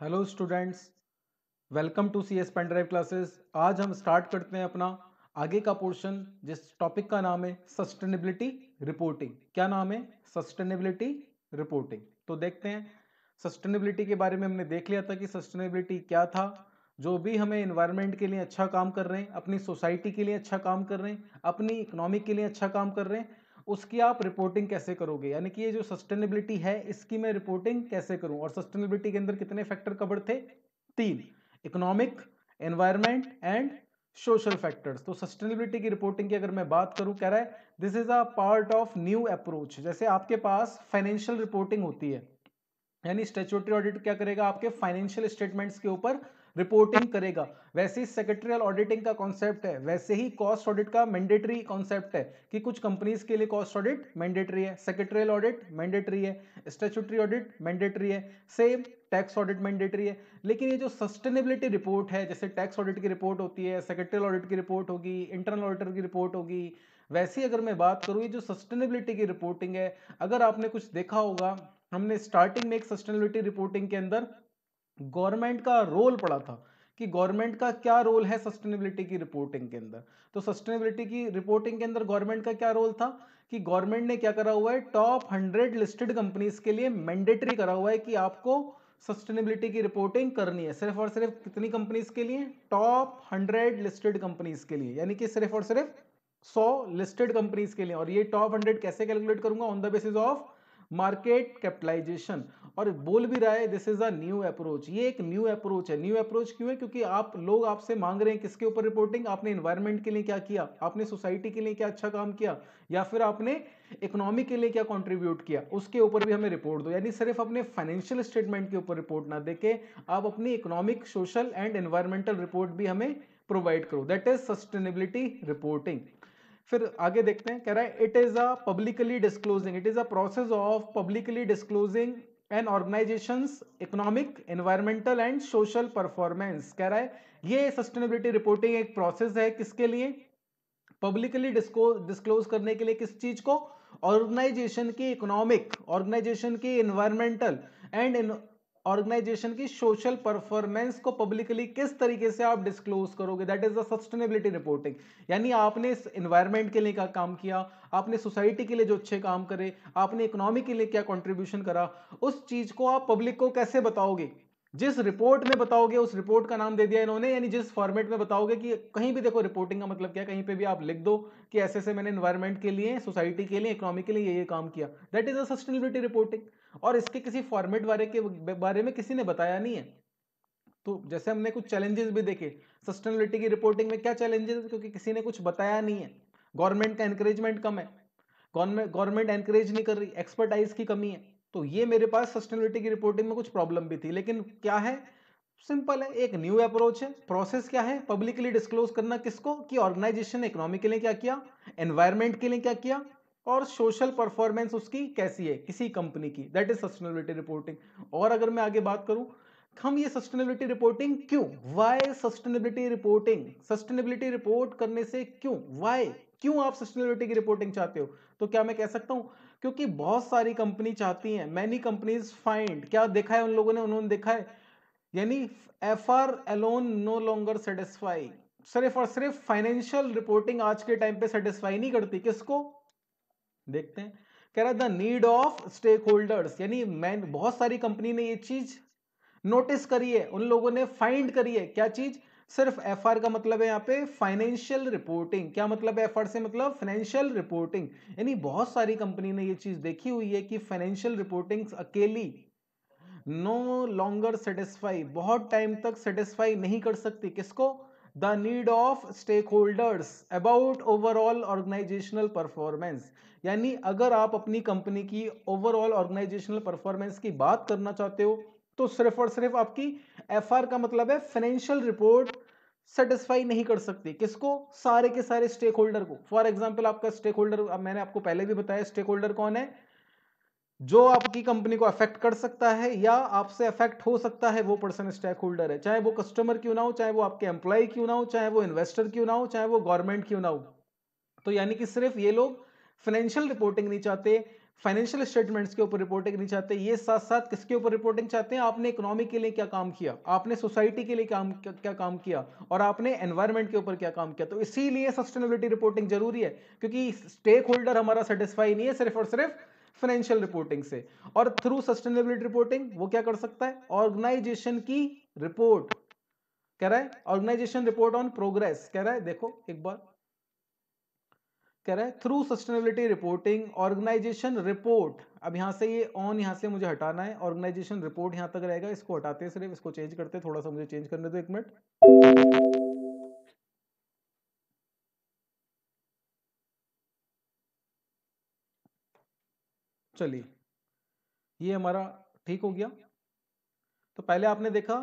hello students welcome to C S pendrive classes आज हम start करते हैं अपना आगे का पोर्शन जिस टॉपिक का नाम है सस्टेनेबिलिटी रिपोर्टिंग क्या नाम है सस्टेनेबिलिटी रिपोर्टिंग तो देखते हैं सस्टेनेबिलिटी के बारे में हमने देख लिया था कि सस्टेनेबिलिटी क्या था जो भी हमें इन्वायरमेंट के लिए अच्छा काम कर रहे हैं अपनी सोसाइटी के लिए अच्छा काम कर रहे हैं अपनी इकोनॉमी के लिए अच्छा काम कर रहे हैं उसकी आप रिपोर्टिंग कैसे करोगे यानी कि ये जो सस्टेनेबिलिटी है इसकी मैं रिपोर्टिंग कैसे करूं और सस्टेनेबिलिटी के अंदर कितने फैक्टर कवर थे तीन economic environment and social factors तो सस्टेनेबिलिटी की रिपोर्टिंग की अगर मैं बात करूं कह रहा है this is a part of new approach जैसे आपके पास फाइनेंशियल रिपोर्टिंग होती है यानी स्टेचुटरी ऑडिट क्या करेगा आपके फाइनेंशियल स्टेटमेंट्स के ऊपर रिपोर्टिंग करेगा वैसे ही सेक्रेटरियल ऑडिटिंग का कॉन्सेप्ट है वैसे ही कॉस्ट ऑडिट का मैंडेटरी कॉन्सेप्ट है कि कुछ कंपनीज के लिए कॉस्ट ऑडिट मैंडेटरी है सेक्रेटरियल ऑडिट मैंडेटरी है स्टेचुटरी ऑडिट मैंडेटरी है सेम टैक्स ऑडिट मैंडेटरी है लेकिन ये जो सस्टेनेबिलिटी रिपोर्ट है जैसे टैक्स ऑडिट की रिपोर्ट होती है सेक्रेटरियल ऑडिट की रिपोर्ट होगी इंटरनल ऑडिटर की रिपोर्ट होगी वैसे ही अगर मैं बात करूँ ये जो सस्टेनेबिलिटी की रिपोर्टिंग है अगर आपने कुछ देखा होगा हमने स्टार्टिंग में एक सस्टेनेबिलिटी रिपोर्टिंग के अंदर गवर्नमेंट का रोल पड़ा था कि गवर्नमेंट का क्या रोल है सस्टेनेबिलिटी की रिपोर्टिंग के अंदर तो सस्टेनेबिलिटी की रिपोर्टिंग के अंदर गवर्नमेंट का क्या रोल था कि गवर्नमेंट ने क्या करा हुआ है टॉप हंड्रेड लिस्टेड कंपनीज के लिए मैंडेटरी करा हुआ है कि आपको सस्टेनेबिलिटी की रिपोर्टिंग करनी है सिर्फ और सिर्फ कितनी कंपनीज के लिए टॉप हंड्रेड लिस्टेड कंपनीज के लिए यानी कि सिर्फ और सिर्फ सौ लिस्टेड कंपनीज के लिए और ये टॉप हंड्रेड कैसे कैलकुलेट करूंगा on the basis of market capitalisation और बोल भी रहा है this is a new approach ये एक न्यू अप्रोच है न्यू अप्रोच क्यों है क्योंकि आप लोग आपसे मांग रहे हैं किसके ऊपर रिपोर्टिंग आपने इन्वायरमेंट के लिए क्या किया आपने सोसाइटी के लिए क्या अच्छा काम किया या फिर आपने इकोनॉमी के लिए क्या कंट्रीब्यूट किया उसके ऊपर भी हमें रिपोर्ट दो यानी सिर्फ अपने फाइनेंशियल स्टेटमेंट के ऊपर रिपोर्ट ना देके आप अपनी economic social and environmental report भी हमें प्रोवाइड करो दैट इज सस्टेनेबिलिटी रिपोर्टिंग फिर आगे देखते हैं कह रहा है it is a publicly disclosing it is a process of publicly disclosing an organisation economic environmental and social performance कह रहा है ये सस्टेनेबिलिटी रिपोर्टिंग एक प्रोसेस है किसके लिए पब्लिकली डिस्क्लोज करने के लिए किस चीज को ऑर्गेनाइजेशन की इकोनॉमिक ऑर्गेनाइजेशन की एनवायरमेंटल एंड ऑर्गेनाइजेशन की सोशल परफॉर्मेंस को पब्लिकली किस तरीके से आप डिस्क्लोज करोगे that is the sustainability reporting यानी आपने इस इन्वायरमेंट के लिए क्या काम किया आपने सोसाइटी के लिए जो अच्छे काम करे आपने इकोनॉमी के लिए क्या कॉन्ट्रीब्यूशन करा उस चीज को आप पब्लिक को कैसे बताओगे जिस रिपोर्ट में बताओगे उस रिपोर्ट का नाम दे दिया इन्होंने यानी जिस फॉर्मेट में बताओगे कि कहीं भी देखो रिपोर्टिंग का मतलब क्या कहीं पे भी आप लिख दो कि ऐसे से मैंने इन्वायरमेंट के लिए सोसाइटी के लिए इकोनॉमी के लिए ये ये काम किया that is a sustainability reporting और इसके किसी फॉर्मेट बारे के बारे में किसी ने बताया नहीं है तो जैसे हमने कुछ चैलेंजेस भी देखे सस्टेनेबिलिटी की रिपोर्टिंग में क्या चैलेंजेस क्योंकि किसी ने कुछ बताया नहीं है गवर्नमेंट का एनकरेजमेंट कम है गवर्नमेंट गवर्नमेंट एनकरेज नहीं कर रही एक्सपर्टाइज की कमी है तो ये मेरे पास सस्टेनेबिलिटी की रिपोर्टिंग में कुछ प्रॉब्लम भी थी लेकिन क्या है सिंपल है एक न्यू अप्रोच है प्रोसेस क्या है पब्लिकली डिस्क्लोज करना किसको कि ऑर्गेनाइजेशन ने इकोनॉमी के लिए क्या किया एनवायरमेंट के लिए क्या किया और सोशल परफॉर्मेंस उसकी कैसी है किसी कंपनी की दैट इज सस्टेनेबिलिटी रिपोर्टिंग और अगर मैं आगे बात करूं हम ये सस्टेनेबिलिटी रिपोर्टिंग क्यों why sustainability reporting sustainability report करने से क्यों वाई क्यों आप सस्टेनेबिलिटी की रिपोर्टिंग चाहते हो तो क्या मैं कह सकता हूं क्योंकि बहुत सारी कंपनी चाहती हैं मैनी कंपनीज फाइंड क्या देखा है उन लोगों ने उन्होंने देखा है यानी F R alone no longer satisfy सिर्फ और सिर्फ फाइनेंशियल रिपोर्टिंग आज के टाइम पे सेटिस्फाई नहीं करती किसको देखते हैं कह रहा है the need of stakeholders यानी मैं बहुत सारी कंपनी ने ये चीज नोटिस करी है उन लोगों ने फाइंड करी है क्या चीज सिर्फ एफ का मतलब है यहाँ पे फाइनेंशियल रिपोर्टिंग क्या मतलब है एफ से मतलब फाइनेंशियल रिपोर्टिंग यानी बहुत सारी कंपनी ने ये चीज देखी हुई है कि फाइनेंशियल रिपोर्टिंग अकेली नो लॉन्गर सेटिस्फाई बहुत टाइम तक सेटिस्फाई नहीं कर सकती किसको need of stakeholders about overall organisational performance यानी अगर आप अपनी कंपनी की ओवरऑल ऑर्गेनाइजेशनल परफॉर्मेंस की बात करना चाहते हो तो सिर्फ और सिर्फ आपकी एफ का मतलब है फाइनेंशियल रिपोर्ट सेटिस्फाई नहीं कर सकती किसको सारे के सारे स्टेक होल्डर को फॉर एग्जाम्पल आपका स्टेक होल्डर मैंने आपको पहले भी बताया स्टेक होल्डर कौन है जो आपकी कंपनी को अफेक्ट कर सकता है या आपसे अफेक्ट हो सकता है वो पर्सन स्टेक होल्डर है चाहे वो कस्टमर क्यों ना हो चाहे वो आपके एम्प्लॉय क्यों ना हो चाहे वो इन्वेस्टर क्यों ना हो चाहे वो गवर्नमेंट क्यों ना हो तो यानी कि सिर्फ ये लोग फाइनेंशियल रिपोर्टिंग नहीं चाहते फाइनेंशियल स्टेटमेंट्स के ऊपर रिपोर्टिंग नहीं चाहते ये साथ साथ किसके ऊपर रिपोर्टिंग चाहते हैं आपने इकोनॉमी के लिए क्या काम किया आपने सोसाइटी के लिए काम क्या, क्या काम किया और आपने एनवायरमेंट के ऊपर क्या काम किया तो इसीलिए सस्टेनेबिलिटी रिपोर्टिंग जरूरी है क्योंकि स्टेक होल्डर हमारा सेटिस्फाई नहीं है सिर्फ और सिर्फ फाइनेंशियल रिपोर्टिंग से और थ्रू सस्टेनेबिलिटी रिपोर्टिंग वो क्या कर सकता है ऑर्गेनाइजेशन की रिपोर्ट कह रहा है ऑर्गेनाइजेशन रिपोर्ट ऑन प्रोग्रेस कह रहा है देखो एक बार कह रहा है through sustainability reporting organisation report अब यहां से ये ऑन यहां से मुझे हटाना है ऑर्गेनाइजेशन रिपोर्ट यहां तक रहेगा इसको हटाते सिर्फ इसको चेंज करते थोड़ा सा मुझे चेंज करने दो एक मिनट चलिए ये हमारा ठीक हो गया तो पहले आपने देखा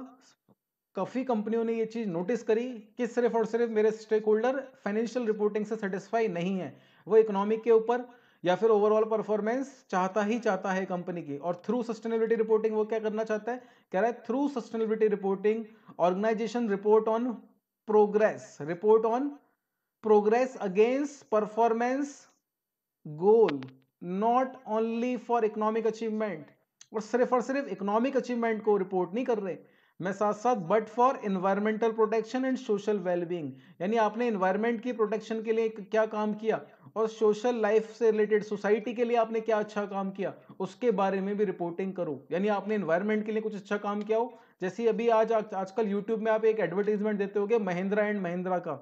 काफ़ी कंपनियों ने ये चीज़ नोटिस करी कि सिर्फ और सिर्फ मेरे स्टेक होल्डर फाइनेंशियल रिपोर्टिंग से सेटिस्फाई नहीं है वो इकोनॉमिक के ऊपर या फिर ओवरऑल परफॉर्मेंस चाहता ही चाहता है कंपनी की और थ्रू सस्टेनेबिलिटी रिपोर्टिंग वो क्या करना चाहता है कह रहा है through sustainability reporting organisation report on progress report on progress against performance goal not only for economic achievement और सिर्फ और सिर्फ इकोनॉमिक अचीवमेंट को रिपोर्ट नहीं कर रहे मैं साथ साथ but for environmental protection and social wellbeing यानी आपने इन्वायरमेंट की प्रोटेक्शन के लिए क्या काम किया और सोशल लाइफ से रिलेटेड सोसाइटी के लिए आपने क्या अच्छा काम किया उसके बारे में भी रिपोर्टिंग करो यानी आपने इन्वायरमेंट के लिए कुछ अच्छा काम किया हो जैसे अभी आज आजकल यूट्यूब में आप एक एडवर्टीजमेंट देते हो गए महिंद्रा एंड महिंद्रा का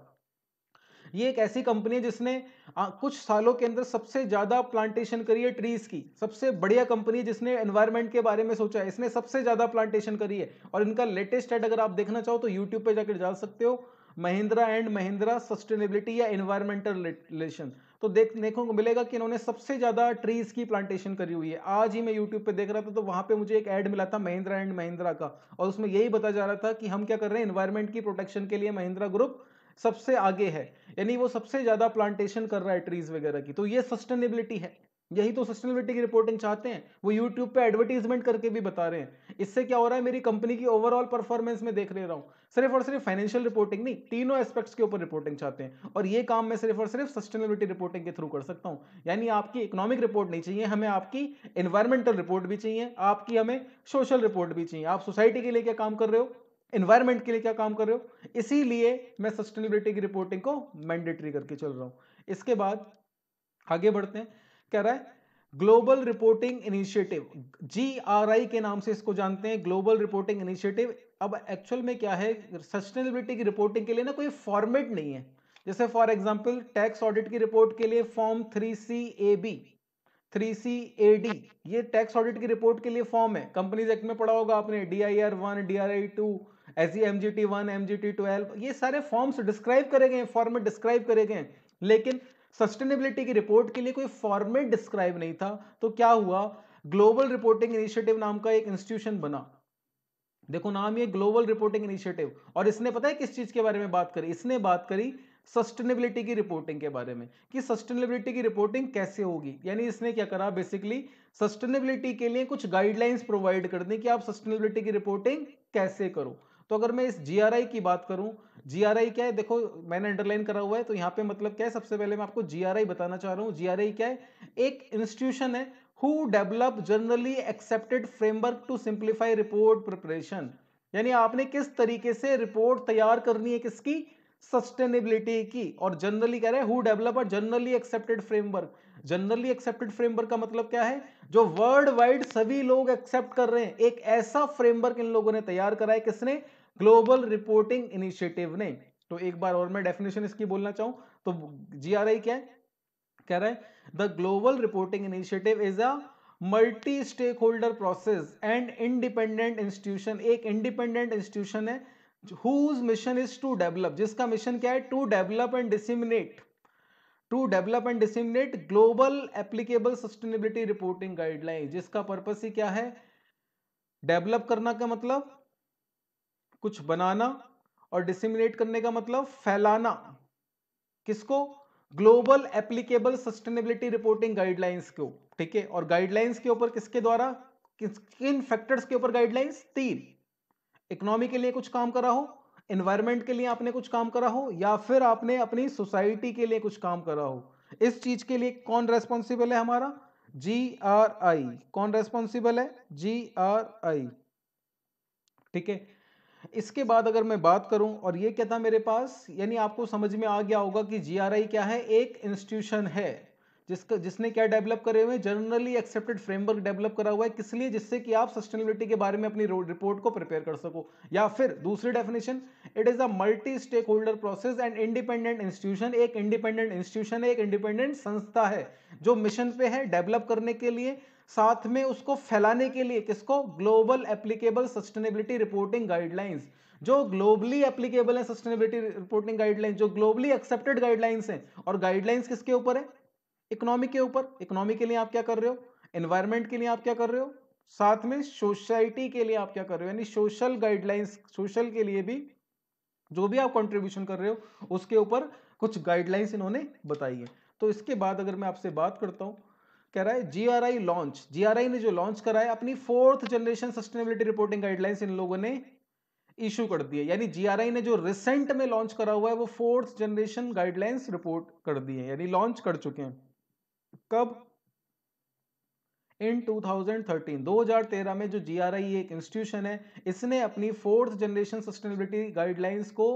ये एक ऐसी कंपनी है जिसने आ, कुछ सालों के अंदर सबसे ज़्यादा प्लांटेशन करी है ट्रीज़ की सबसे बढ़िया कंपनी जिसने एनवायरमेंट के बारे में सोचा है इसने सबसे ज़्यादा प्लांटेशन करी है और इनका लेटेस्ट एड अगर आप देखना चाहो तो यूट्यूब पर जाकर जा सकते हो महिंद्रा एंड महिंद्रा सस्टेनेबिलिटी या एनवायरमेंटल रिलेशन तो देख देखने को मिलेगा कि इन्होंने सबसे ज़्यादा ट्रीज़ की प्लांटेशन करी हुई है आज ही मैं यूट्यूब पे देख रहा था तो वहां पे मुझे एक ऐड मिला था महिंद्रा एंड महिंद्रा का और उसमें यही बताया जा रहा था कि हम क्या कर रहे हैं इन्वायरमेंट की प्रोटेक्शन के लिए महिंद्रा ग्रुप सबसे आगे है यानी वो सबसे ज़्यादा प्लांटेशन कर रहा है ट्रीज वगैरह की तो ये सस्टेनेबिलिटी है यही तो सस्टेनेबिलिटी की रिपोर्टिंग चाहते हैं वो यूट्यूब पे एडवर्टीजमेंट करके भी बता रहे हैं इससे क्या हो रहा है मेरी कंपनी की ओवरऑल परफॉर्मेंस में देख ले रहा हूँ सिर्फ और सिर्फ फाइनेंशियल रिपोर्टिंग नहीं तीनों एस्पेक्ट्स के ऊपर रिपोर्टिंग चाहते हैं और ये काम मैं सिर्फ और सिर्फ सस्टेनेबिलिटी रिपोर्टिंग के थ्रू कर सकता हूँ यानी आपकी इकोनॉमिक रिपोर्ट नहीं चाहिए हमें आपकी इन्वायरमेंटल रिपोर्ट भी चाहिए आपकी हमें सोशल रिपोर्ट भी चाहिए आप सोसाइटी के लिए क्या काम कर रहे हो इन्वायरमेंट के लिए क्या काम कर रहे हो इसीलिए मैं सस्टेनेबिलिटी की रिपोर्टिंग को मैंडेटरी करके चल रहा हूं इसके बाद आगे बढ़ते हैं कह रहा है ग्लोबल रिपोर्टिंग इनिशिएटिव जीआरआई के नाम से इसको जानते हैं ग्लोबल रिपोर्टिंग इनिशिएटिव अब एक्चुअल में क्या है सस्टेनेबिलिटी की रिपोर्टिंग के लिए ना कोई फॉर्मेट नहीं है जैसे फॉर एग्जाम्पल टैक्स ऑडिट की रिपोर्ट के लिए form three C A B three C A D ये टैक्स ऑडिट की रिपोर्ट के लिए फॉर्म है कंपनीज एक्ट में पढ़ा होगा आपने D I R one D R I two ऐसी M G T one M G T twelve ये सारे फॉर्म्स डिस्क्राइब करे गए फॉर्मेट डिस्क्राइब करे गए लेकिन सस्टेनेबिलिटी की रिपोर्ट के लिए कोई फॉर्मेट डिस्क्राइब नहीं था तो क्या हुआ ग्लोबल रिपोर्टिंग इनिशिएटिव नाम का एक इंस्टीट्यूशन बना देखो नाम ये ग्लोबल रिपोर्टिंग इनिशिएटिव और इसने पता है किस चीज के बारे में बात करी इसने बात करी सस्टेनेबिलिटी की रिपोर्टिंग के बारे में कि सस्टेनेबिलिटी की रिपोर्टिंग कैसे होगी यानी इसने क्या करा बेसिकली सस्टेनेबिलिटी के लिए कुछ गाइडलाइंस प्रोवाइड कर दी कि आप सस्टेनेबिलिटी की रिपोर्टिंग कैसे करो तो अगर मैं इस जीआरआई की बात करूं जीआरआई क्या है देखो मैंने अंडरलाइन करा हुआ है तो यहाँ पे मतलब क्या है सबसे पहले मैं आपको जीआरआई बताना चाह रहा हूँ जीआरआई क्या है एक इंस्टीट्यूशन है who develop generally accepted framework to simplify report preparation यानी आपने किस तरीके से रिपोर्ट तैयार करनी है किसकी सस्टेनेबिलिटी की और जनरली कह रहे हैं who develop a generally accepted framework generally accepted framework का मतलब क्या है जो वर्ल्ड वाइड सभी लोग एक्सेप्ट कर रहे हैं एक ऐसा फ्रेमवर्क इन लोगों ने तैयार करा है किसने ग्लोबल रिपोर्टिंग इनिशिएटिव ने तो एक बार और मैं डेफिनेशन इसकी बोलना चाहूं तो आई क्या है कह रहा है the global reporting initiative is a multi stakeholder process and independent institution एक इंडिपेंडेंट इंस्टीट्यूशन है whose mission is to develop जिसका मिशन क्या है to develop and disseminate to develop and disseminate global applicable sustainability reporting guideline जिसका purpose ही क्या है डेवलप करना का मतलब कुछ बनाना और डिसिमिनेट करने का मतलब फैलाना किसको global applicable sustainability reporting guidelines को ठीक है और गाइडलाइंस के ऊपर किसके द्वारा किन फैक्टर्स के ऊपर गाइडलाइंस तीन इकोनॉमी के लिए कुछ काम करा हो इन्वायरमेंट के लिए आपने कुछ काम करा हो या फिर आपने अपनी सोसाइटी के लिए कुछ काम करा हो इस चीज के लिए कौन रेस्पॉन्सिबल है हमारा जी आर आई कौन रेस्पॉन्सिबल है जी आर आई ठीक है इसके बाद अगर मैं बात करूं और ये क्या था मेरे पास यानी आपको समझ में आ गया होगा कि जीआरआई क्या है एक इंस्टीट्यूशन है जिसका जिसने क्या डेवलप करे हुए जनरली एक्सेप्टेड फ्रेमवर्क डेवलप करा हुआ है किस लिए जिससे कि आप सस्टेनेबिलिटी के बारे में अपनी रिपोर्ट को प्रिपेयर कर सको या फिर दूसरी definition it is a multi stakeholder process and independent institution एक इंडिपेंडेंट इंस्टीट्यूशन एक इंडिपेंडेंट संस्था है जो मिशन पे है डेवलप करने के लिए साथ में उसको फैलाने के लिए किसको global applicable sustainability reporting guidelines जो ग्लोबली एप्लीकेबल है सस्टेनेबिलिटी रिपोर्टिंग गाइडलाइंस जो ग्लोबली एक्सेप्टेड गाइडलाइंस हैं और गाइडलाइंस किसके ऊपर है इकोनॉमी के ऊपर इकोनॉमी के लिए आप क्या कर रहे हो एनवायरमेंट के लिए आप क्या कर रहे हो साथ में सोसाइटी के लिए आप क्या कर रहे हो यानी सोशल गाइडलाइंस सोशल के लिए भी जो भी आप कंट्रीब्यूशन कर रहे हो उसके ऊपर कुछ गाइडलाइंस इन्होंने बताई है तो इसके बाद अगर मैं आपसे बात करता हूँ कह रहा है जीआरआई लॉन्च जीआरआई ने जो लॉन्च करा है अपनी fourth generation sustainability reporting guidelines इन लोगों ने इशू कर दी है यानी जीआरआई ने जो रिसेंट में लॉन्च करा हुआ है वो फोर्थ जनरेशन गाइडलाइंस रिपोर्ट कर दी है यानी लॉन्च कर चुके हैं कब इन 2013 2013 में जो जीआरआई एक इंस्टीट्यूशन है इसने अपनी फोर्थ जनरेशन सस्टेनेबिलिटी गाइडलाइंस को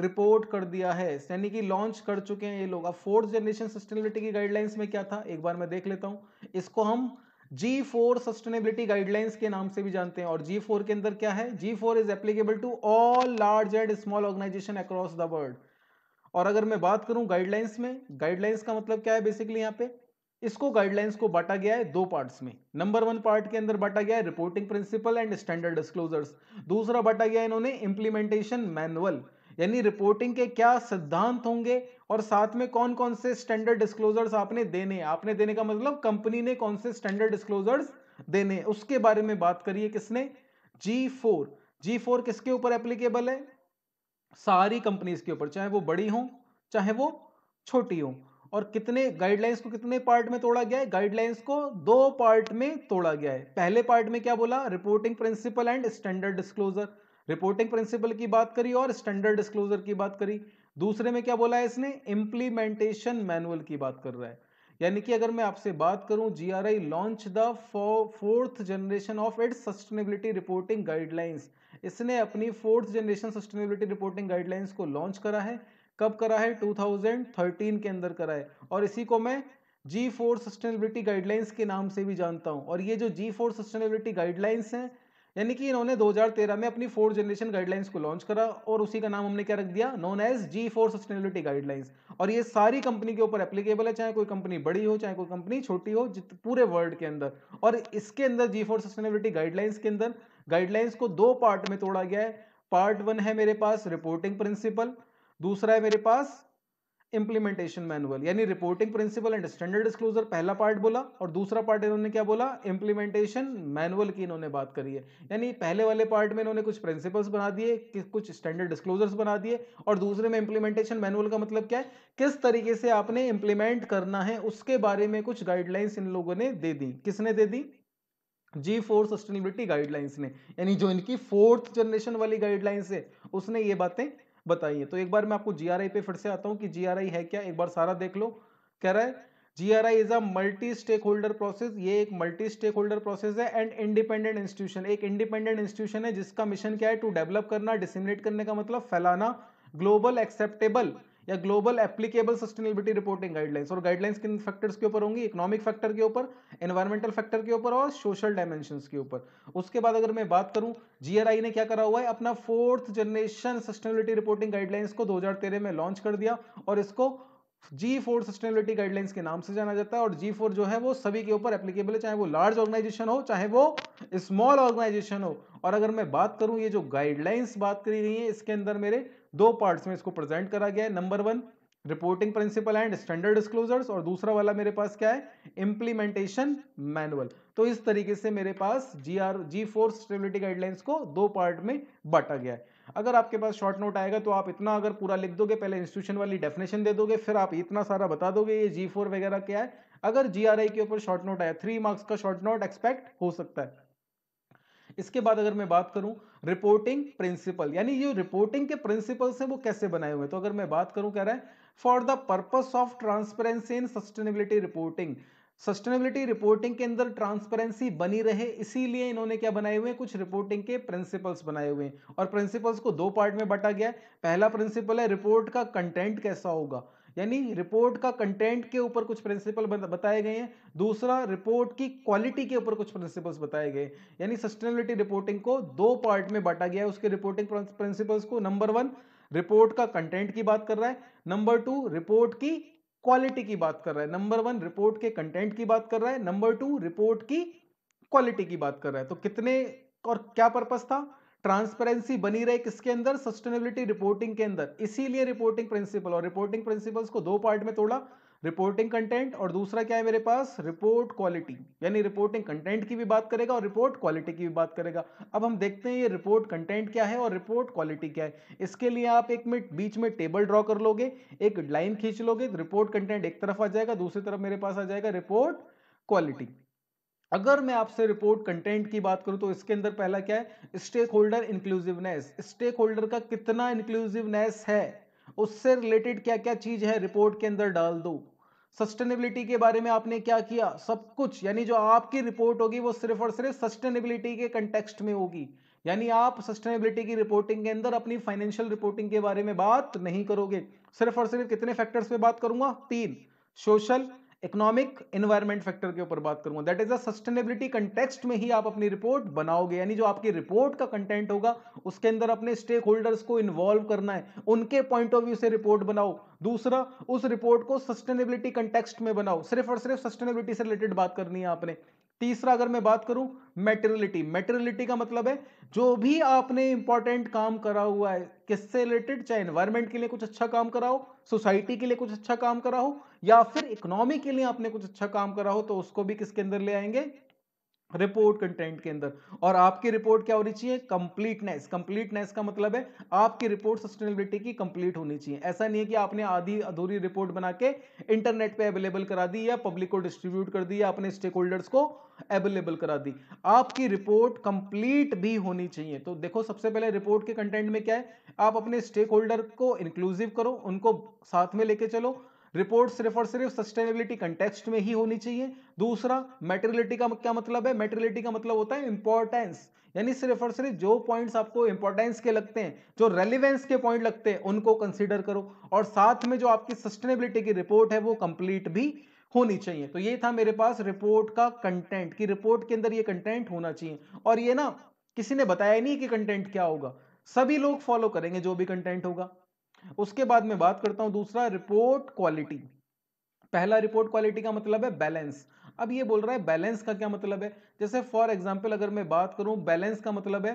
रिपोर्ट कर दिया है यानी कि लॉन्च कर चुके हैं ये लोग अब फोर्थ जनरेशन सस्टेनेबिलिटी की गाइडलाइंस में क्या था एक बार मैं देख लेता हूं इसको हम जी फोर सस्टेनेबिलिटी गाइडलाइंस के नाम से भी जानते हैं और जी फोर के अंदर क्या है G four is applicable to all large and small organisation across the world और अगर मैं बात करूं गाइडलाइंस में गाइडलाइंस का मतलब क्या है बेसिकली यहाँ पे इसको गाइडलाइंस को बांटा गया है दो पार्ट्स में नंबर वन पार्ट के अंदर बांटा गया है reporting principle and standard disclosures दूसरा बांटा गया इन्होंने इंप्लीमेंटेशन मैनुअल यानी रिपोर्टिंग के क्या सिद्धांत होंगे और साथ में कौन कौन से स्टैंडर्ड डिस्क्लोजर्स आपने देने आपने देने का मतलब कंपनी ने कौन से स्टैंडर्ड डिस्क्लोजर्स देने उसके बारे में बात करिए किसने जी फोर जी फोर किसके ऊपर एप्लीकेबल है सारी कंपनीज के ऊपर चाहे वो बड़ी हो चाहे वो छोटी हो और कितने गाइडलाइंस को कितने पार्ट में तोड़ा गया है गाइडलाइंस को दो पार्ट में तोड़ा गया है पहले पार्ट में क्या बोला reporting principle and standard disclosure reporting principle की बात करी और स्टैंडर्ड डिस्क्लोजर की बात करी दूसरे में क्या बोला है इसने इम्प्लीमेंटेशन मैनुअल की बात कर रहा है यानी कि अगर मैं आपसे बात करूं GRI launch the fourth generation of its sustainability reporting guidelines इसने अपनी fourth generation sustainability reporting guidelines को लॉन्च करा है कब करा है 2013 के अंदर करा है और इसी को मैं जी फोर सस्टेनेबिलिटी गाइडलाइंस के नाम से भी जानता हूं और ये जो जी फोर सस्टेनेबिलिटी गाइडलाइंस हैं यानी कि इन्होंने 2013 में अपनी फोर्थ जनरेशन गाइडलाइंस को लॉन्च करा और उसी का नाम हमने क्या रख दिया known as G four sustainability guidelines और ये सारी कंपनी के ऊपर एप्लीकेबल है चाहे कोई कंपनी बड़ी हो चाहे कोई कंपनी छोटी हो पूरे वर्ल्ड के अंदर और इसके अंदर जी फोर सस्टेनेबिलिटी गाइडलाइंस के अंदर गाइडलाइंस को दो पार्ट में तोड़ा गया है पार्ट वन है मेरे पास रिपोर्टिंग प्रिंसिपल दूसरा है मेरे पास इंप्लीमेंटेशन मैनुअल यानी reporting principle and standard disclosure पहला पार्ट बोला और दूसरा पार्ट इन्होंने क्या बोला इंप्लीमेंटेशन मैनुअल की इन्होंने बात करी है यानी पहले वाले पार्ट में इन्होंने कुछ प्रिंसिपल्स बना दिए कुछ स्टैंडर्ड डिस्क्लोजर्स बना दिए और दूसरे में इंप्लीमेंटेशन मैनुअल का मतलब क्या है किस तरीके से आपने इंप्लीमेंट करना है उसके बारे में कुछ गाइडलाइंस इन लोगों ने दे दी किसने दे दी जी फोर सस्टेनेबिलिटी गाइडलाइंस ने यानी जो इनकी फोर्थ जनरेशन वाली गाइडलाइंस है उसने ये बातें बताइए तो एक बार मैं आपको जीआरआई पे फिर से आता हूँ कि जीआरआई है क्या एक बार सारा देख लो कह रहा है GRI is a multi stakeholder process ये एक मल्टी स्टेक होल्डर प्रोसेस है एंड इंडिपेंडेंट इंस्टीट्यूशन एक इंडिपेंडेंट इंस्टीट्यूशन है जिसका मिशन क्या है टू डेवलप करना डिसिमिनेट करने का मतलब फैलाना ग्लोबल एक्सेप्टेबल या global applicable sustainability reporting guidelines और गाइडलाइंस किन फैक्टर्स के ऊपर होंगी इकोनॉमिक फैक्टर के ऊपर एनवायरमेंटल फैक्टर के ऊपर और सोशल डायमेंशन के ऊपर उसके बाद अगर मैं बात करूं जीआरआई ने क्या करा हुआ है अपना fourth generation sustainability reporting guidelines को दो में लॉन्च कर दिया और इसको जी फोर सस्टेनेबिलिटी गाइडलाइंस के नाम से जाना जाता है और जी फोर जो है वो सभी के ऊपर एप्लीकेबल है चाहे वो लार्ज ऑर्गेनाइजेशन हो चाहे वो स्मॉल ऑर्गेनाइजेशन हो और अगर मैं बात करूं ये जो गाइडलाइंस बात करी गई है इसके अंदर मेरे दो पार्ट्स में इसको प्रेजेंट करा गया है number one reporting principle and standard disclosures और दूसरा वाला मेरे पास क्या है इंप्लीमेंटेशन मैनुअल तो इस तरीके से मेरे पास G R G four stability guidelines को दो पार्ट में बांटा गया है अगर आपके पास शॉर्ट नोट आएगा तो आप इतना अगर पूरा लिख दोगे पहले इंस्टीट्यूशन वाली डेफिनेशन दे दोगे फिर आप इतना सारा बता दोगे ये जी फोर वगैरह क्या है अगर जी के ऊपर शॉर्ट नोट आया थ्री मार्क्स का शॉर्ट नोट एक्सपेक्ट हो सकता है इसके बाद अगर मैं बात करूं रिपोर्टिंग प्रिंसिपल यानी ये रिपोर्टिंग के प्रिंसिपल्स हैं वो कैसे बनाए हुए तो अगर मैं बात करूं कह रहा है for the purpose of transparency in sustainability reporting sustainability reporting के अंदर ट्रांसपेरेंसी बनी रहे इसीलिए इन्होंने क्या बनाए हुए हैं कुछ रिपोर्टिंग के प्रिंसिपल्स बनाए हुए हैं और प्रिंसिपल्स को दो पार्ट में बांटा गया है पहला प्रिंसिपल है रिपोर्ट का कंटेंट कैसा होगा यानी रिपोर्ट का कंटेंट के ऊपर कुछ प्रिंसिपल बताए गए हैं दूसरा रिपोर्ट की क्वालिटी के ऊपर कुछ प्रिंसिपल्स बताए गए यानी सस्टेनेबिलिटी रिपोर्टिंग को दो पार्ट में बांटा गया है उसके रिपोर्टिंग प्रिंसिपल्स को नंबर वन रिपोर्ट का कंटेंट की बात कर रहा है नंबर टू रिपोर्ट की क्वालिटी की बात कर रहा है नंबर वन रिपोर्ट के कंटेंट की बात कर रहा है नंबर टू रिपोर्ट की क्वालिटी की बात कर रहा है तो कितने और क्या पर्पज था ट्रांसपेरेंसी बनी रहे किसके अंदर सस्टेनेबिलिटी रिपोर्टिंग के अंदर इसीलिए रिपोर्टिंग प्रिंसिपल और रिपोर्टिंग प्रिंसिपल्स को दो पार्ट में तोड़ा रिपोर्टिंग कंटेंट और दूसरा क्या है मेरे पास रिपोर्ट क्वालिटी यानी रिपोर्टिंग कंटेंट की भी बात करेगा और रिपोर्ट क्वालिटी की भी बात करेगा अब हम देखते हैं ये रिपोर्ट कंटेंट क्या है और रिपोर्ट क्वालिटी क्या है इसके लिए आप एक मिनट बीच में टेबल ड्रॉ कर लोगे एक लाइन खींच लोगे रिपोर्ट कंटेंट एक तरफ आ जाएगा दूसरी तरफ मेरे पास आ जाएगा रिपोर्ट क्वालिटी अगर मैं आपसे रिपोर्ट कंटेंट की बात करूं तो इसके अंदर पहला क्या है stakeholder inclusiveness stakeholder का कितना इंक्लूसिवनेस है उससे रिलेटेड क्या क्या चीज है रिपोर्ट के अंदर डाल दो सस्टेनेबिलिटी के बारे में आपने क्या किया सब कुछ यानी जो आपकी रिपोर्ट होगी वो सिर्फ और सिर्फ सस्टेनेबिलिटी के कंटेक्सट में होगी यानी आप सस्टेनेबिलिटी की रिपोर्टिंग के अंदर अपनी फाइनेंशियल रिपोर्टिंग के बारे में बात नहीं करोगे सिर्फ और सिर्फ कितने फैक्टर्स पे बात करूंगा तीन सोशल इकोनॉमिक एनवायरमेंट फैक्टर के ऊपर बात करूंगा that is a sustainability context में ही आप अपनी रिपोर्ट बनाओगे यानी जो आपकी रिपोर्ट का कंटेंट होगा उसके अंदर अपने स्टेक होल्डर्स को इन्वॉल्व करना है उनके पॉइंट ऑफ व्यू से रिपोर्ट बनाओ दूसरा उस रिपोर्ट को सस्टेनेबिलिटी कंटेक्स्ट में बनाओ सिर्फ और सिर्फ सस्टेनेबिलिटी से रिलेटेड बात करनी है आपने तीसरा अगर मैं बात करूं मेटेरियलिटी मेटेरियलिटी का मतलब है जो भी आपने इंपॉर्टेंट काम करा हुआ है किससे रिलेटेड चाहे एनवायरमेंट के लिए कुछ अच्छा काम कराओ सोसाइटी के लिए कुछ अच्छा काम कराओ या फिर इकोनॉमी के लिए आपने कुछ अच्छा काम करा हो तो उसको भी किसके अंदर ले आएंगे रिपोर्ट कंटेंट के अंदर और आपकी रिपोर्ट क्या होनी चाहिए कंप्लीटनेस कंप्लीटनेस का मतलब है आपकी रिपोर्ट सस्टेनेबिलिटी की कंप्लीट होनी चाहिए ऐसा नहीं है कि आपने आधी अधूरी रिपोर्ट बना के इंटरनेट पे अवेलेबल करा दी या पब्लिक को डिस्ट्रीब्यूट कर दी या अपने स्टेक होल्डर्स को अवेलेबल करा दी आपकी रिपोर्ट कंप्लीट भी होनी चाहिए तो देखो सबसे पहले रिपोर्ट के कंटेंट में क्या है आप अपने स्टेक होल्डर को इंक्लूसिव करो उनको साथ में लेके चलो रिपोर्ट सिर्फ और सिर्फ सस्टेनेबिलिटी कंटेक्स्ट में ही होनी चाहिए दूसरा मेटेरियलिटी का क्या मतलब है मेटेरियलिटी का मतलब होता है इंपॉर्टेंस यानी सिर्फ और सिर्फ जो पॉइंट्स आपको इंपॉर्टेंस के लगते हैं जो रेलिवेंस के पॉइंट लगते हैं उनको कंसिडर करो और साथ में जो आपकी सस्टेनेबिलिटी की रिपोर्ट है वो कंप्लीट भी होनी चाहिए तो ये था मेरे पास रिपोर्ट का कंटेंट कि रिपोर्ट के अंदर ये कंटेंट होना चाहिए और ये ना किसी ने बताया नहीं कि कंटेंट क्या होगा सभी लोग फॉलो करेंगे जो भी कंटेंट होगा उसके बाद में बात करता हूं दूसरा रिपोर्ट क्वालिटी पहला रिपोर्ट क्वालिटी का मतलब है बैलेंस अब ये बोल रहा है बैलेंस का क्या मतलब है जैसे फॉर एग्जांपल अगर मैं बात करूं बैलेंस का मतलब है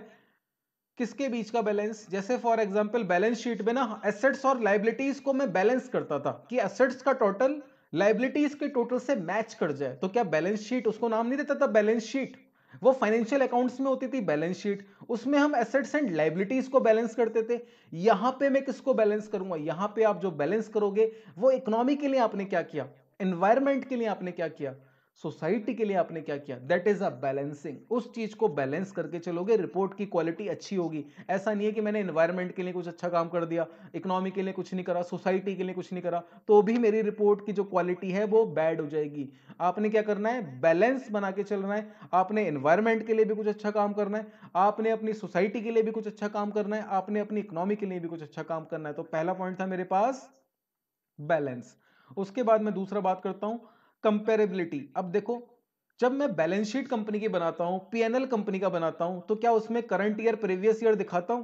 किसके बीच का बैलेंस जैसे फॉर एग्जाम्पल बैलेंस शीट में ना एसेट्स और लाइबिलिटीज को मैं बैलेंस करता था कि एसेट्स का टोटल लाइबिलिटीज के टोटल से मैच कर जाए तो क्या बैलेंस शीट उसको नाम नहीं देता था बैलेंस शीट वो फाइनेंशियल अकाउंट्स में होती थी बैलेंस शीट उसमें हम एसेट्स एंड लाइबिलिटीज को बैलेंस करते थे यहां पे मैं किसको बैलेंस करूंगा यहां पे आप जो बैलेंस करोगे वो इकोनॉमी के लिए आपने क्या किया एनवायरमेंट के लिए आपने क्या किया सोसाइटी के लिए आपने क्या किया दैट इज अ बैलेंसिंग उस चीज को बैलेंस करके चलोगे रिपोर्ट की क्वालिटी अच्छी होगी ऐसा नहीं है कि मैंने इन्वायरमेंट के लिए कुछ अच्छा काम कर दिया इकोनॉमी के लिए कुछ नहीं करा सोसाइटी के लिए कुछ नहीं करा तो भी मेरी रिपोर्ट की जो क्वालिटी है वो बैड हो जाएगी आपने क्या करना है बैलेंस बना के चलना है आपने इन्वायरमेंट के लिए भी कुछ अच्छा काम करना है आपने अपनी सोसाइटी के लिए भी कुछ अच्छा काम करना है आपने अपनी इकोनॉमी के लिए भी कुछ अच्छा काम करना है तो पहला पॉइंट था मेरे पास बैलेंस उसके बाद मैं दूसरा बात करता हूं कंपेरेबिलिटी अब देखो जब मैं बैलेंस शीट कंपनी की बनाता हूं पीएनएल कंपनी का बनाता हूं तो क्या उसमें करंट ईयर प्रीवियस ईयर दिखाता हूं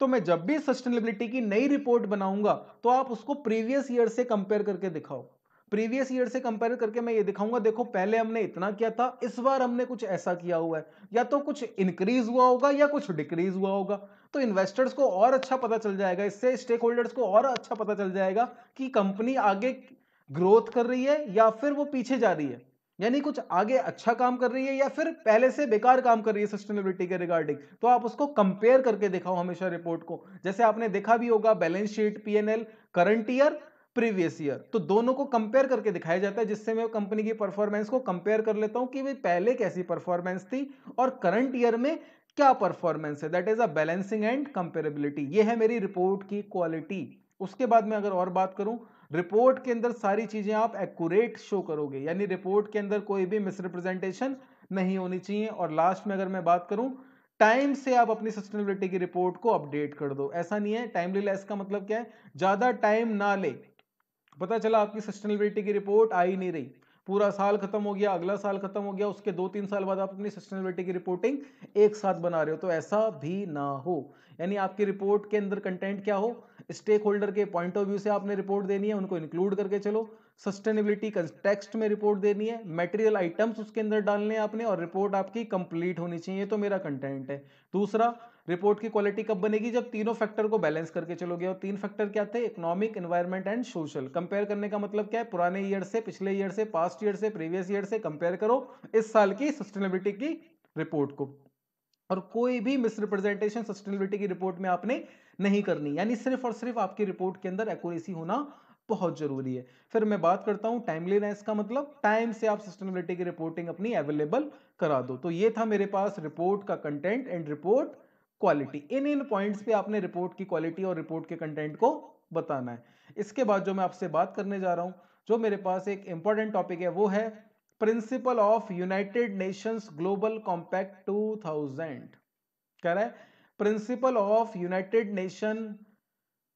तो मैं जब भी सस्टेनेबिलिटी की नई रिपोर्ट बनाऊंगा तो आप उसको प्रीवियस ईयर से कंपेयर करके दिखाओ प्रीवियस ईयर से कंपेयर करके मैं ये दिखाऊंगा देखो पहले हमने इतना किया था इस बार हमने कुछ ऐसा किया हुआ है या तो कुछ इंक्रीज हुआ होगा या कुछ डिक्रीज हुआ होगा तो इन्वेस्टर्स को और अच्छा पता चल जाएगा इससे स्टेक होल्डर्स को और अच्छा पता चल जाएगा कि कंपनी आगे ग्रोथ कर रही है या फिर वो पीछे जा रही है यानी कुछ आगे अच्छा काम कर रही है या फिर पहले से बेकार काम कर रही है सस्टेनेबिलिटी के रिगार्डिंग तो आप उसको कंपेयर करके दिखाओ हमेशा रिपोर्ट को जैसे आपने देखा भी होगा balance sheet PNL current year previous year तो दोनों को कंपेयर करके दिखाया जाता है जिससे मैं कंपनी की परफॉर्मेंस को कंपेयर कर लेता हूं कि भाई पहले कैसी परफॉर्मेंस थी और करंट ईयर में क्या परफॉर्मेंस है that is a balancing and comparability ये है मेरी रिपोर्ट की क्वालिटी उसके बाद में अगर और बात करूं रिपोर्ट के अंदर सारी चीजें आप एक्यूरेट शो करोगे यानी रिपोर्ट के अंदर कोई भी मिसरिप्रेजेंटेशन नहीं होनी चाहिए और लास्ट में अगर मैं बात करूं टाइम से आप अपनी सस्टेनेबिलिटी की रिपोर्ट को अपडेट कर दो ऐसा नहीं है टाइमली लेस का मतलब क्या है ज़्यादा टाइम ना ले पता चला आपकी सस्टेनेबिलिटी की रिपोर्ट आ ही नहीं रही पूरा साल खत्म हो गया अगला साल खत्म हो गया उसके दो तीन साल बाद आप अपनी सस्टेनेबिलिटी की रिपोर्टिंग एक साथ बना रहे हो तो ऐसा भी ना हो यानी आपकी रिपोर्ट के अंदर कंटेंट क्या हो स्टेक होल्डर के पॉइंट ऑफ व्यू से आपने रिपोर्ट देनी है उनको इंक्लूड करके चलो सस्टेनेबिलिटी टेक्स्ट में रिपोर्ट देनी है मटेरियल आइटम्स उसके अंदर डालने आपने और रिपोर्ट आपकी कंप्लीट होनी चाहिए तो मेरा कंटेंट है दूसरा रिपोर्ट की क्वालिटी कब बनेगी जब तीनों फैक्टर को बैलेंस करके चलोगे और तीन फैक्टर क्या थे economic environment and social compare करने का मतलब क्या है पुराने ईयर से पिछले ईयर से पास्ट ईयर से प्रीवियस ईयर से कंपेयर करो इस साल की सस्टेनेबिलिटी की रिपोर्ट को और कोई भी मिसरिप्रेजेंटेशन सस्टेनेबिलिटी की रिपोर्ट में आपने नहीं करनी यानी सिर्फ और सिर्फ आपकी रिपोर्ट के अंदर एक्यूरेसी होना बहुत जरूरी है फिर मैं बात करता हूँ टाइमलीनेस का मतलब टाइम से आप सस्टेनेबिलिटी की रिपोर्टिंग अपनी अवेलेबल करा दो तो ये था मेरे पास रिपोर्ट का content and report quality in in points पे आपने रिपोर्ट की क्वालिटी और रिपोर्ट के कंटेंट को बताना है इसके बाद जो मैं आपसे बात करने जा रहा हूँ जो मेरे पास एक इंपॉर्टेंट टॉपिक है वो है principle of United Nations Global Compact two thousand कह रहा है principle of United Nation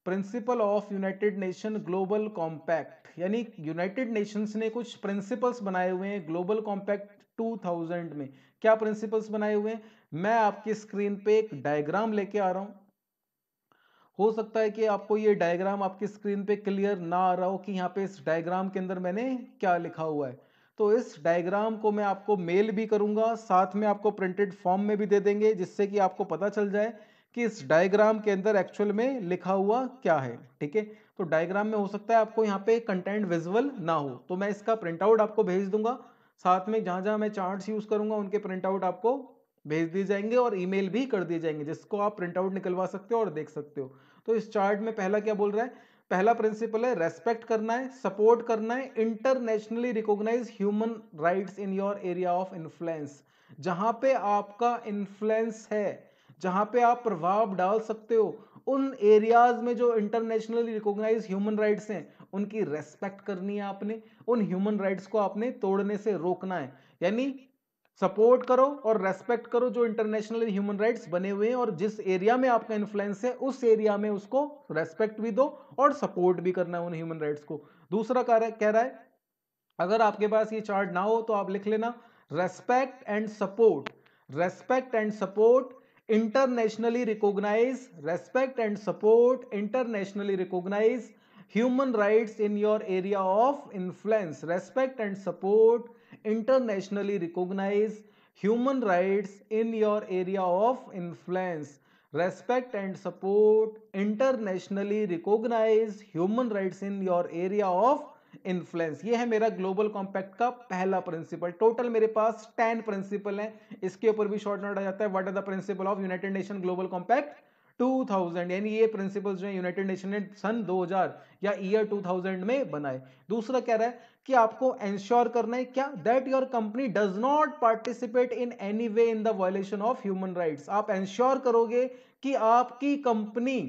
principle of United Nation global Compact यानी यूनाइटेड नेशंस ने कुछ प्रिंसिपल्स बनाए हुए हैं ग्लोबल कॉम्पैक्ट 2000 में क्या प्रिंसिपल्स बनाए हुए हैं मैं आपकी स्क्रीन पे एक डायग्राम लेके आ रहा हूं हो सकता है कि आपको ये डायग्राम आपकी स्क्रीन पे क्लियर ना आ रहा हो कि यहाँ पे इस डायग्राम के अंदर मैंने क्या लिखा हुआ है तो इस डायग्राम को मैं आपको मेल भी करूंगा साथ में आपको प्रिंटेड फॉर्म में भी दे देंगे जिससे कि आपको पता चल जाए कि इस डायग्राम के अंदर एक्चुअल में लिखा हुआ क्या है ठीक है तो डायग्राम में हो सकता है आपको यहाँ पे कंटेंट विजुअल ना हो तो मैं इसका प्रिंट आउट आपको भेज दूंगा साथ में जहाँ जहाँ मैं चार्ट्स यूज़ करूंगा उनके प्रिंट आउट आपको भेज दिए जाएंगे और ईमेल भी कर दिए जाएंगे जिसको आप प्रिंट आउट निकलवा सकते हो और देख सकते हो तो इस चार्ट में पहला क्या बोल रहा है पहला प्रिंसिपल है रेस्पेक्ट करना है सपोर्ट करना है internationally recognise human rights in your area of influence जहां पे आपका इन्फ्लुएंस है जहां पे आप प्रभाव डाल सकते हो उन एरियाज में जो इंटरनेशनली रिकॉग्नाइज ह्यूमन राइट्स हैं उनकी रेस्पेक्ट करनी है आपने उन ह्यूमन राइट्स को आपने तोड़ने से रोकना है यानी सपोर्ट करो और रेस्पेक्ट करो जो इंटरनेशनल ह्यूमन राइट्स बने हुए हैं और जिस एरिया में आपका इन्फ्लुएंस है उस एरिया में उसको रेस्पेक्ट भी दो और सपोर्ट भी करना है उन ह्यूमन राइट्स को दूसरा कह रहा है अगर आपके पास ये चार्ट ना हो तो आप लिख लेना respect and support respect and support internationally recognise respect and support internationally recognise human rights in your area of influence respect and support internationally recognize human rights in your area of influence respect and support internationally recognize human rights in your area of influence ये है मेरा global compact का पहला principal total मेरे पास ten principal हैं इसके ऊपर भी शॉर्ट नोट आ जाता है what are the principle of United Nation global Compact 2000 यानी ये प्रिंसिपल्स जो है यूनाइटेड नेशन ने सन 2000 या ईयर 2000 में बनाए दूसरा कह रहा है कि आपको एंश्योर करना है क्या that your company does not participate in any way in the violation of human rights आप एंश्योर करोगे कि आपकी कंपनी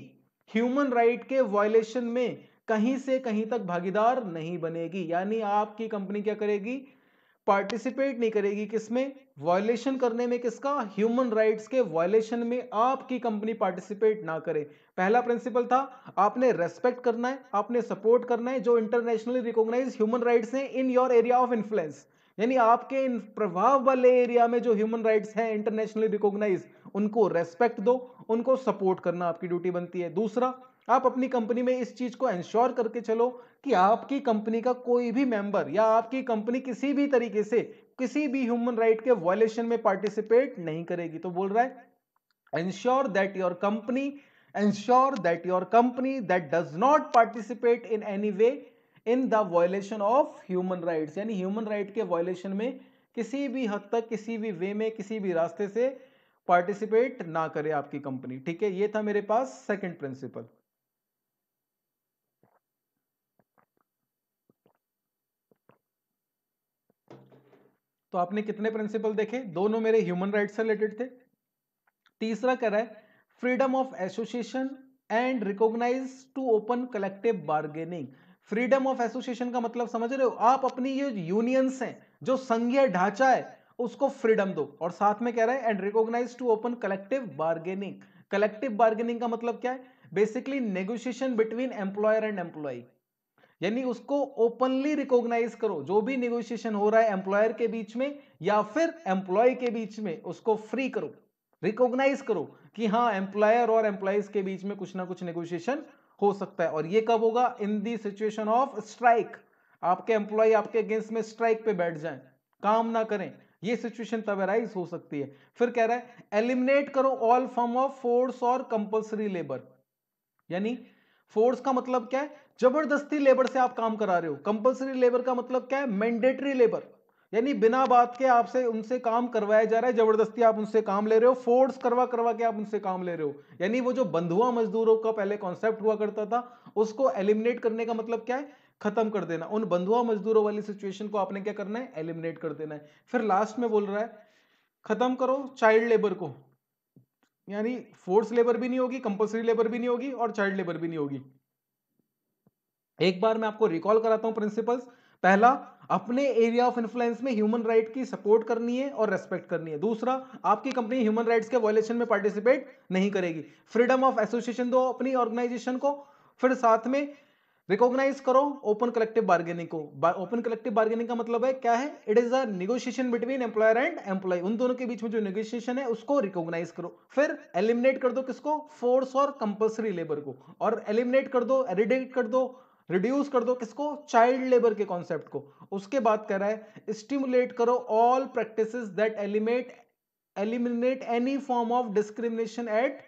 ह्यूमन राइट के वायलेशन में कहीं से कहीं तक भागीदार नहीं बनेगी यानी आपकी कंपनी क्या करेगी पार्टिसिपेट नहीं करेगी किसमें वायलेशन करने में किसका ह्यूमन राइट्स के वायलेशन में आपकी कंपनी पार्टिसिपेट ना करे पहला प्रिंसिपल था आपने रेस्पेक्ट करना है आपने सपोर्ट करना है जो इंटरनेशनली रिकॉग्नाइज ह्यूमन राइट्स हैं in your area of influence यानी आपके इन प्रभाव वाले एरिया में जो ह्यूमन राइट्स हैं इंटरनेशनली रिकॉग्नाइज उनको रेस्पेक्ट दो उनको सपोर्ट करना आपकी ड्यूटी बनती है दूसरा आप अपनी कंपनी में इस चीज को एंश्योर करके चलो कि आपकी कंपनी का कोई भी मेंबर या आपकी कंपनी किसी भी तरीके से किसी भी ह्यूमन राइट के वॉयलेशन में पार्टिसिपेट नहीं करेगी तो बोल रहा है ensure that your company ensure that your company that does not participate in any way in the violation of human right यानी ह्यूमन राइट के वॉयलेशन में किसी भी हद तक किसी भी वे में किसी भी रास्ते से पार्टिसिपेट ना करे आपकी कंपनी ठीक है ये था मेरे पास सेकंड प्रिंसिपल तो आपने कितने प्रिंसिपल देखे दोनों मेरे ह्यूमन राइट से रिलेटेड थे तीसरा कह रहा है freedom of association and recognise to open collective bargaining freedom of association का मतलब समझ रहे हो आप अपनी ये यूनियंस हैं जो संघीय ढांचा है उसको फ्रीडम दो और साथ में कह रहा है and recognise to open collective bargaining collective bargaining का मतलब क्या है basically negotiation between employer and employee यानी उसको ओपनली रिकॉग्नाइज करो जो भी निगोशिएशन हो रहा है एम्प्लॉयर के बीच में या फिर एम्प्लॉय के बीच में उसको फ्री करो रिकॉग्नाइज करो कि हाँ एम्प्लॉयर और एम्प्लॉयज के बीच में कुछ ना कुछ निगोशिएशन हो सकता है और ये कब होगा in the situation of strike आपके एम्प्लॉय आपके अगेंस्ट में स्ट्राइक पे बैठ जाए काम ना करें ये सिचुएशन तब अराइज हो सकती है फिर कह रहा है एलिमिनेट करो ऑल फॉर्म ऑफ फोर्स और कंपल्सरी लेबर यानी फोर्स का मतलब क्या है जबरदस्ती लेबर से आप काम करा रहे हो कंपल्सरी लेबर का मतलब क्या है मैंडेटरी लेबर यानी बिना बात के आपसे उनसे काम करवाया जा रहा है जबरदस्ती आप उनसे काम ले रहे हो फोर्स करवा करवा के आप उनसे काम ले रहे हो यानी वो जो बंधुआ मजदूरों का पहले कॉन्सेप्ट हुआ करता था उसको एलिमिनेट करने का मतलब क्या है खत्म कर देना उन बंधुआ मजदूरों वाली सिचुएशन को आपने क्या करना है एलिमिनेट कर देना है फिर लास्ट में बोल रहा है खत्म करो चाइल्ड लेबर को यानी फोर्स लेबर भी नहीं होगी कंपल्सरी लेबर भी नहीं होगी और चाइल्ड लेबर भी नहीं होगी एक बार मैं आपको रिकॉल कराता हूं प्रिंसिपल्स पहला अपने एरिया ऑफ इन्फ्लुएंस में ह्यूमन राइट की सपोर्ट करनी है और रेस्पेक्ट करनी है दूसरा आपकी कंपनी ह्यूमन राइट्स के वायलेशन में पार्टिसिपेट नहीं करेगी फ्रीडम ऑफ एसोसिएशन दो अपनी ऑर्गेनाइजेशन को फिर साथ में रिकॉग्नाइज करो ओपन कलेक्टिव बार्गेनिंग को ओपन कलेक्टिव बार्गेनिंग का मतलब है क्या है it is a negotiation between employer and employee उन दोनों के बीच में जो निगोशिएशन है उसको रिकॉग्नाइज करो फिर एलिमिनेट कर दो किसको फोर्स और कंपल्सरी लेबर को और एलिमिनेट कर दो एरिडेट कर दो रिड्यूस कर दो किसको चाइल्ड लेबर के कॉन्सेप्ट को उसके बाद कह रहा है स्टिमुलेट करो all practice that eliminate eliminate any form of discrimination at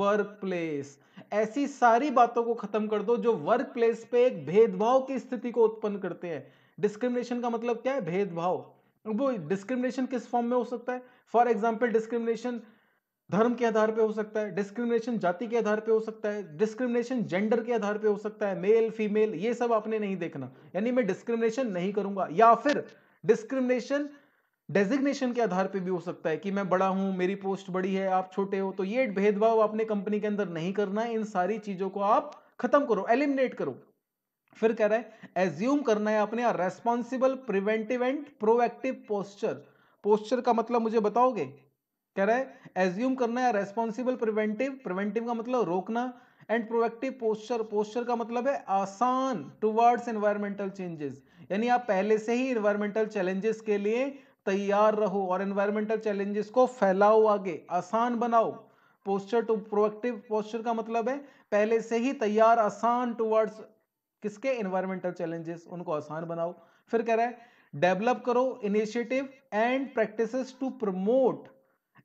work workplace ऐसी सारी बातों को खत्म कर दो जो वर्क प्लेस पे एक भेदभाव की स्थिति को उत्पन्न करते हैं डिस्क्रिमिनेशन का मतलब क्या है भेदभाव वो डिस्क्रिमिनेशन किस फॉर्म में हो सकता है फॉर एग्जाम्पल डिस्क्रिमिनेशन धर्म के आधार पे हो सकता है डिस्क्रिमिनेशन जाति के आधार पे हो सकता है डिस्क्रिमिनेशन जेंडर के आधार पे हो सकता है मेल फीमेल ये सब आपने नहीं देखना यानी मैं डिस्क्रिमिनेशन नहीं करूंगा या फिर डिस्क्रिमिनेशन डेजिग्नेशन के आधार पे भी हो सकता है कि मैं बड़ा हूं मेरी पोस्ट बड़ी है आप छोटे हो तो ये भेदभाव आपने कंपनी के अंदर नहीं करना है इन सारी चीजों को आप खत्म करो एलिमिनेट करो फिर कह रहा है एज्यूम करना है अपने responsible preventive and proactive posture posture का मतलब मुझे बताओगे कह रहा है एज्यूम करना है रेस्पॉन्सिबल प्रिवेंटिव प्रिवेंटिव का मतलब रोकना एंड प्रोएक्टिव पोस्चर पोस्चर का मतलब है आसान टुवर्ड्स एनवायरमेंटल चेंजेस यानी आप पहले से ही एनवायरमेंटल चैलेंजेस के लिए तैयार रहो और एनवायरमेंटल चैलेंजेस को फैलाओ आगे आसान बनाओ पोस्चर टू प्रोएक्टिव पोस्चर का मतलब है पहले से ही तैयार आसान टुवर्ड्स किसके एनवायरमेंटल चैलेंजेस उनको आसान बनाओ फिर कह रहा है डेवलप करो initiative and practices to promote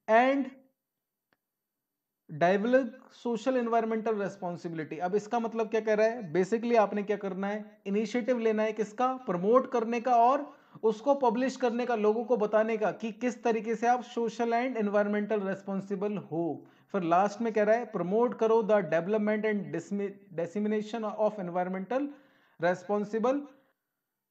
and develop social environmental responsibility अब इसका मतलब क्या कह रहा है बेसिकली आपने क्या करना है इनिशिएटिव लेना है किसका प्रमोट करने का और उसको पब्लिश करने का लोगों को बताने का कि किस तरीके से आप सोशल एंड एनवायरमेंटल रेस्पॉन्सिबल हो फिर लास्ट में कह रहा है प्रमोट करो the development and dissemination of environmental responsible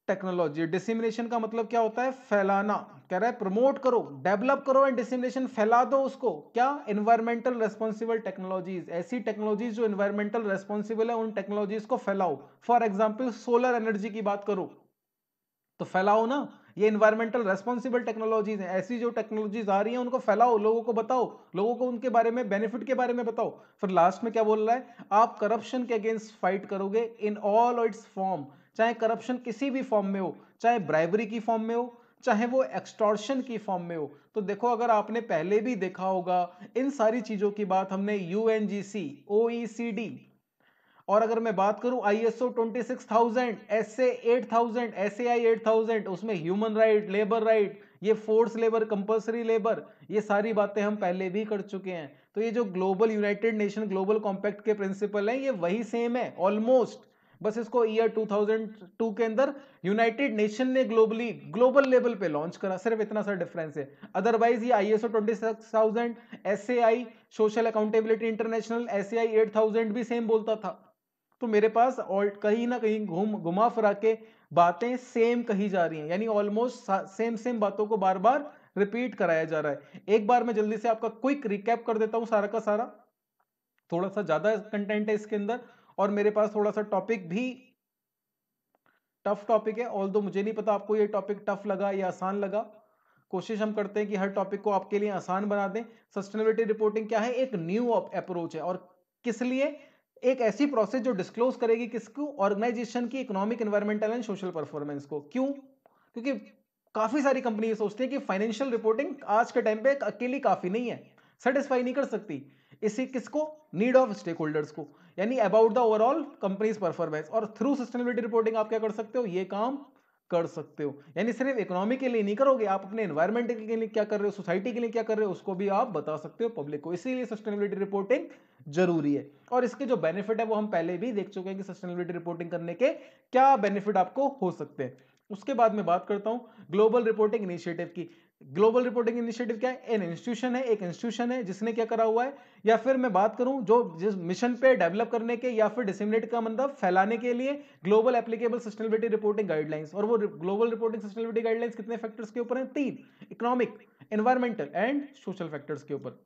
technology dissemination का मतलब क्या होता है फैलाना कह रहा है प्रमोट करो डेवलप करो एंड डिसिमिनेशन फैला दो उसको क्या इन्वायरमेंटल रेस्पॉन्सिबल टेक्नोलॉजीज ऐसी टेक्नोलॉजीज जो इन्वायरमेंटल रेस्पॉन्सिबल है उन टेक्नोलॉजीज को फैलाओ फॉर एग्जाम्पल सोलर एनर्जी की बात करो तो फैलाओ ना ये इन्वायरमेंटल रेस्पॉन्सिबल टेक्नोलॉजीज हैं ऐसी जो टेक्नोलॉजीज आ रही हैं उनको फैलाओ लोगों को बताओ लोगों को उनके बारे में बेनिफिट के बारे में बताओ फिर लास्ट में क्या बोल रहा है आप करप्शन के अगेंस्ट फाइट करोगे इन ऑल इट्स फॉर्म चाहे करप्शन किसी भी फॉर्म में हो चाहे ब्राइवरी की फॉर्म में हो चाहे वो एक्सटॉर्शन की फॉर्म में हो तो देखो अगर आपने पहले भी देखा होगा इन सारी चीज़ों की बात हमने U N G C O E C D और अगर मैं बात करूं I S O twenty six thousand S eight thousand S A I eight thousand उसमें ह्यूमन राइट लेबर राइट ये फोर्स लेबर कंपलसरी लेबर ये सारी बातें हम पहले भी कर चुके हैं तो ये जो global United Nation global Compact के प्रिंसिपल हैं ये वही सेम है ऑलमोस्ट बस इसको ईयर 2002 के अंदर यूनाइटेड नेशन ने ग्लोबली ग्लोबल लेवल पे लॉन्च करा सिर्फ इतना सा डिफरेंस है अदरवाइज ये I S O twenty social accountability international S A I भी सेम बोलता था तो मेरे पास ऑल कहीं ना कहीं घूम घुमा फिरा के बातें सेम कही जा रही हैं यानी ऑलमोस्ट सेम सेम बातों को बार बार रिपीट कराया जा रहा है एक बार मैं जल्दी से आपका क्विक रिकैप कर देता हूं सारा का सारा थोड़ा सा ज्यादा कंटेंट है इसके अंदर और मेरे पास थोड़ा सा टॉपिक भी टफ टॉपिक है ऑल मुझे नहीं पता आपको ये टॉपिक टफ लगा या आसान लगा कोशिश हम करते हैं कि हर टॉपिक को आपके लिए आसान बना दें सस्टेनेबिलिटी रिपोर्टिंग क्या है एक न्यू अप्रोच है और किस लिए एक ऐसी प्रोसेस जो डिस्क्लोज करेगी किसको ऑर्गेनाइजेशन की economic environmental and social performance को क्यों क्योंकि काफी सारी कंपनी सोचती है कि फाइनेंशियल रिपोर्टिंग आज के टाइम पे अकेली काफी नहीं है सेटिस्फाई नहीं कर सकती इसी किसको नीड ऑफ स्टेक होल्डर्स को यानी about the overall companies performance और थ्रू सस्टेनेबिलिटी रिपोर्टिंग आप क्या कर सकते हो ये काम कर सकते हो यानी सिर्फ इकोनॉमी के लिए नहीं करोगे आप अपने एनवायरमेंट के लिए क्या कर रहे हो सोसाइटी के लिए क्या कर रहे हो उसको भी आप बता सकते हो पब्लिक को इसीलिए सस्टेनेबिलिटी रिपोर्टिंग जरूरी है और इसके जो बेनिफिट है वो हम पहले भी देख चुके हैं कि सस्टेनेबिलिटी रिपोर्टिंग करने के क्या बेनिफिट आपको हो सकते हैं उसके बाद मैं बात करता हूँ ग्लोबल रिपोर्टिंग इनिशिएटिव की ग्लोबल रिपोर्टिंग इनिशिएटिव क्या है एन इंस्टीट्यूशन है एक इंस्टीट्यूशन है जिसने क्या करा हुआ है या फिर मैं बात करूं जो जिस मिशन पे डेवलप करने के या फिर डिसिमिनेट का मतलब फैलाने के लिए global applicable sustainability reporting guidelines और वो ग्लोबल रिपोर्टिंग सस्टेनेबिलिटी गाइडलाइंस कितने फैक्टर्स के ऊपर है तीन economic environmental and social factors के ऊपर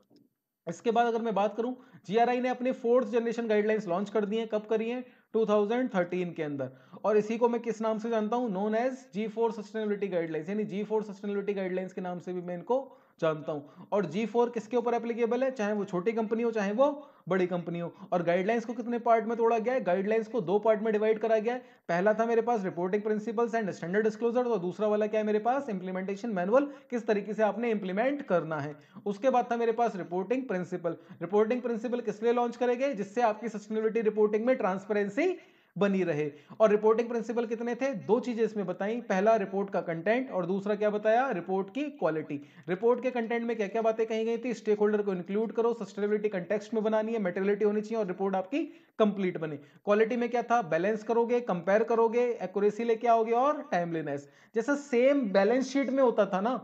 इसके बाद अगर मैं बात करूं जीआरआई ने अपने फोर्थ जनरेशन गाइडलाइंस लॉन्च कर दी है कब करी है 2013 के अंदर और इसी को मैं किस नाम से जानता हूं known as G four sustainability guidelines यानी जी फोर सस्टेनेबिलिटी गाइडलाइंस के नाम से भी मैं इनको जानता हूं और जी फोर किसके ऊपर एप्लीकेबल है चाहे वो छोटी कंपनी हो चाहे वो बड़ी कंपनी हो और गाइडलाइंस को कितने पार्ट में तोड़ा गया है गाइडलाइंस को दो पार्ट में डिवाइड करा गया है पहला था मेरे पास reporting principles and standard disclosure और दूसरा वाला क्या है मेरे पास इंप्लीमेंटेशन मैनुअल किस तरीके से आपने इंप्लीमेंट करना है उसके बाद था मेरे पास रिपोर्टिंग प्रिंसिपल रिपोर्टिंग प्रिंसिपल किस लिए लॉन्च करेंगे जिससे आपकी सस्टेनेबिलिटी रिपोर्टिंग में ट्रांसपेरेंसी बनी रहे और रिपोर्टिंग प्रिंसिपल कितने थे दो चीजें इसमें बताई पहला रिपोर्ट का कंटेंट और दूसरा क्या बताया रिपोर्ट की क्वालिटी रिपोर्ट के कंटेंट में क्या क्या बातें कही गई थी स्टेक होल्डर को इंक्लूड करो सस्टेनेबिलिटी कंटेक्स्ट में बनानी है मेटेरियलिटी होनी चाहिए और रिपोर्ट आपकी कंप्लीट बने क्वालिटी में क्या था बैलेंस करोगे कंपेयर करोगे एक्यूरेसी लेके आओगे और टाइमलीनेस जैसे सेम बैलेंस शीट में होता था ना